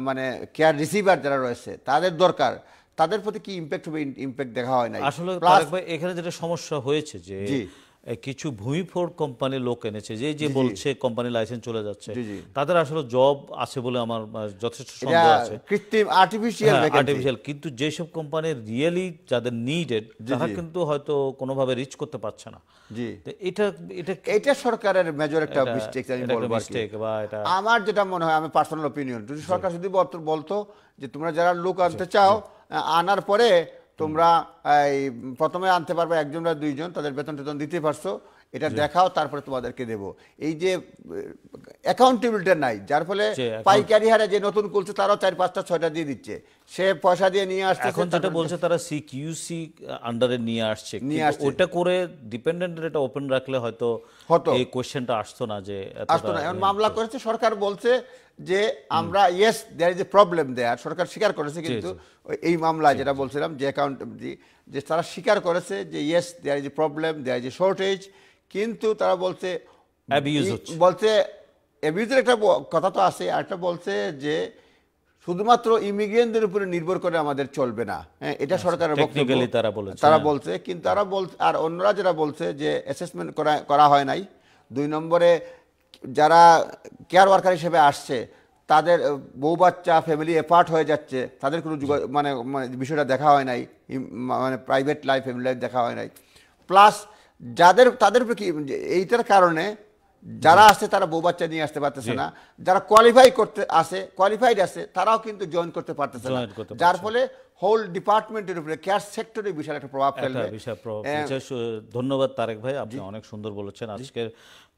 মানে কেয়ার রিসিভার যারা রয়েছে তাদের দরকার তাদের প্রতি কি ইম্প্যাক্ট হবে ইম্প্যাক্ট দেখা হয় না আসলে এখানে যেটা সমস্যা হয়েছে যে কিছু ভূমিফোর কোম্পানির লোক এনেছে যে যে বলছে কোম্পানি লাইসেন্স চলে যাচ্ছে তাদের আসলে জব আছে বলে আমার যথেষ্ট সন্দেহ আছে কৃত্রিম আর্টিফিশিয়াল আর্টিফিশিয়াল কিন্তু যেসব কোম্পানি রিয়েলি যাদের নিডেড তারা কিন্তু হয়তো কোনোভাবে রিচ করতে পারছে না জি এটা এটা এটা সরকারের মেজর একটা মিস্টেক আমি বলবো আমার যেটা মনে হয় আমি পার্সোনাল অপিনিয়ন যদি সরকার যদি বলতো যে তোমরা যারা লোক আনতে চাও আনার পরে তোমরা এই প্রথমে আনতে পারবে একজন বা দুইজন তাদের বেতন টেতন দিতে পারছো এটা দেখাও তারপরে তোমাদেরকে দেব এই যে অ্যাকাউন্টেবিলিটি নাই যার ফলে পাইকারি হারে যে নতুন খুলছে তারাও চার পাঁচটা ছয়টা দিয়ে দিচ্ছে সে পয়সা দিয়ে নিয়ে আসছে এখন যেটা বলছে তারা সিকিউসি আন্ডারে নিয়ে আসছে ওটা করে ডিপেন্ডেন্ট এটা ওপেন রাখলে হয়তো এই কোশ্চেনটা আসতো না যে আসতো না এখন মামলা করেছে সরকার বলছে যে আমরা yes there is a problem there সরকার স্বীকার করেছে কিন্তু এই মামলা যেটা বলছিলাম যে অ্যাকাউন্ট যে তারা স্বীকার করেছে যে yes there is a problem there is a shortage কিন্তু তারা বলছে বলছে অ্যাবিউজের একটা কথা তো আছে আর একটা বলছে যে শুধুমাত্র ইমিগ্রেন্টদের উপরে নির্ভর করে আমাদের চলবে না হ্যাঁ এটা আচ্ছা, সরকারের তারা বলেছে তারা হ্যাঁ। বলছে কিন্তু তারা বলছে আর অন্যরা যারা বলছে যে অ্যাসেসমেন্ট করা করা হয় নাই দুই নম্বরে যারা কেয়ার ওয়ার্কার হিসেবে আসছে তাদের বউ বাচ্চা ফ্যামিলি এপার্ট হয়ে যাচ্ছে তাদের কোনো মানে, মানে বিষয়টা দেখা হয় নাই মানে প্রাইভেট লাইফ ফ্যামিলি লাইফ দেখা হয় নাই প্লাস যাদের তাদের কি এইটার কারণে যারা আসে তারা বউ বাচ্চা নিয়ে আসতে পারতেছে না যারা কোয়ালিফাই করতে আসে কোয়ালিফাইড আছে তারাও কিন্তু জয়েন করতে পারতেছে না যার ফলে হোল ডিপার্টমেন্টের উপরে কেয়ার সেক্টরে বিশাল একটা প্রভাব ফেলবে প্রভাব হ্যাঁ। ধন্যবাদ তারেক ভাই আপনি অনেক সুন্দর বলেছেন আজকের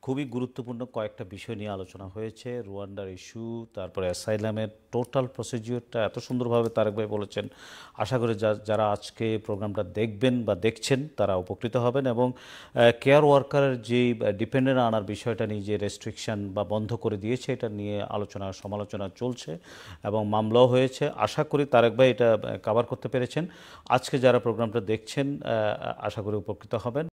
খুবই গুরুত্বপূর্ণ কয়েকটা বিষয় নিয়ে আলোচনা হয়েছে রুয়ান্ডার ইস্যু তারপরে অ্যাসাইলামের টোটাল প্রসিডিওরটা এত সুন্দরভাবে তারেক ভাই বলেছেন আশা করি যারা আজকে প্রোগ্রামটা দেখবেন বা দেখছেন তারা উপকৃত হবেন এবং কেয়ার ওয়ার্কারের যে ডিপেন্ডেন্ট আনার বিষয়টা নিয়ে যে রেস্ট্রিকশন বা বন্ধ করে দিয়েছে এটা নিয়ে আলোচনা সমালোচনা চলছে এবং মামলাও হয়েছে আশা করি তারেক ভাই এটা কাভার করতে পেরেছেন আজকে যারা প্রোগ্রামটা দেখছেন আশা করি উপকৃত হবেন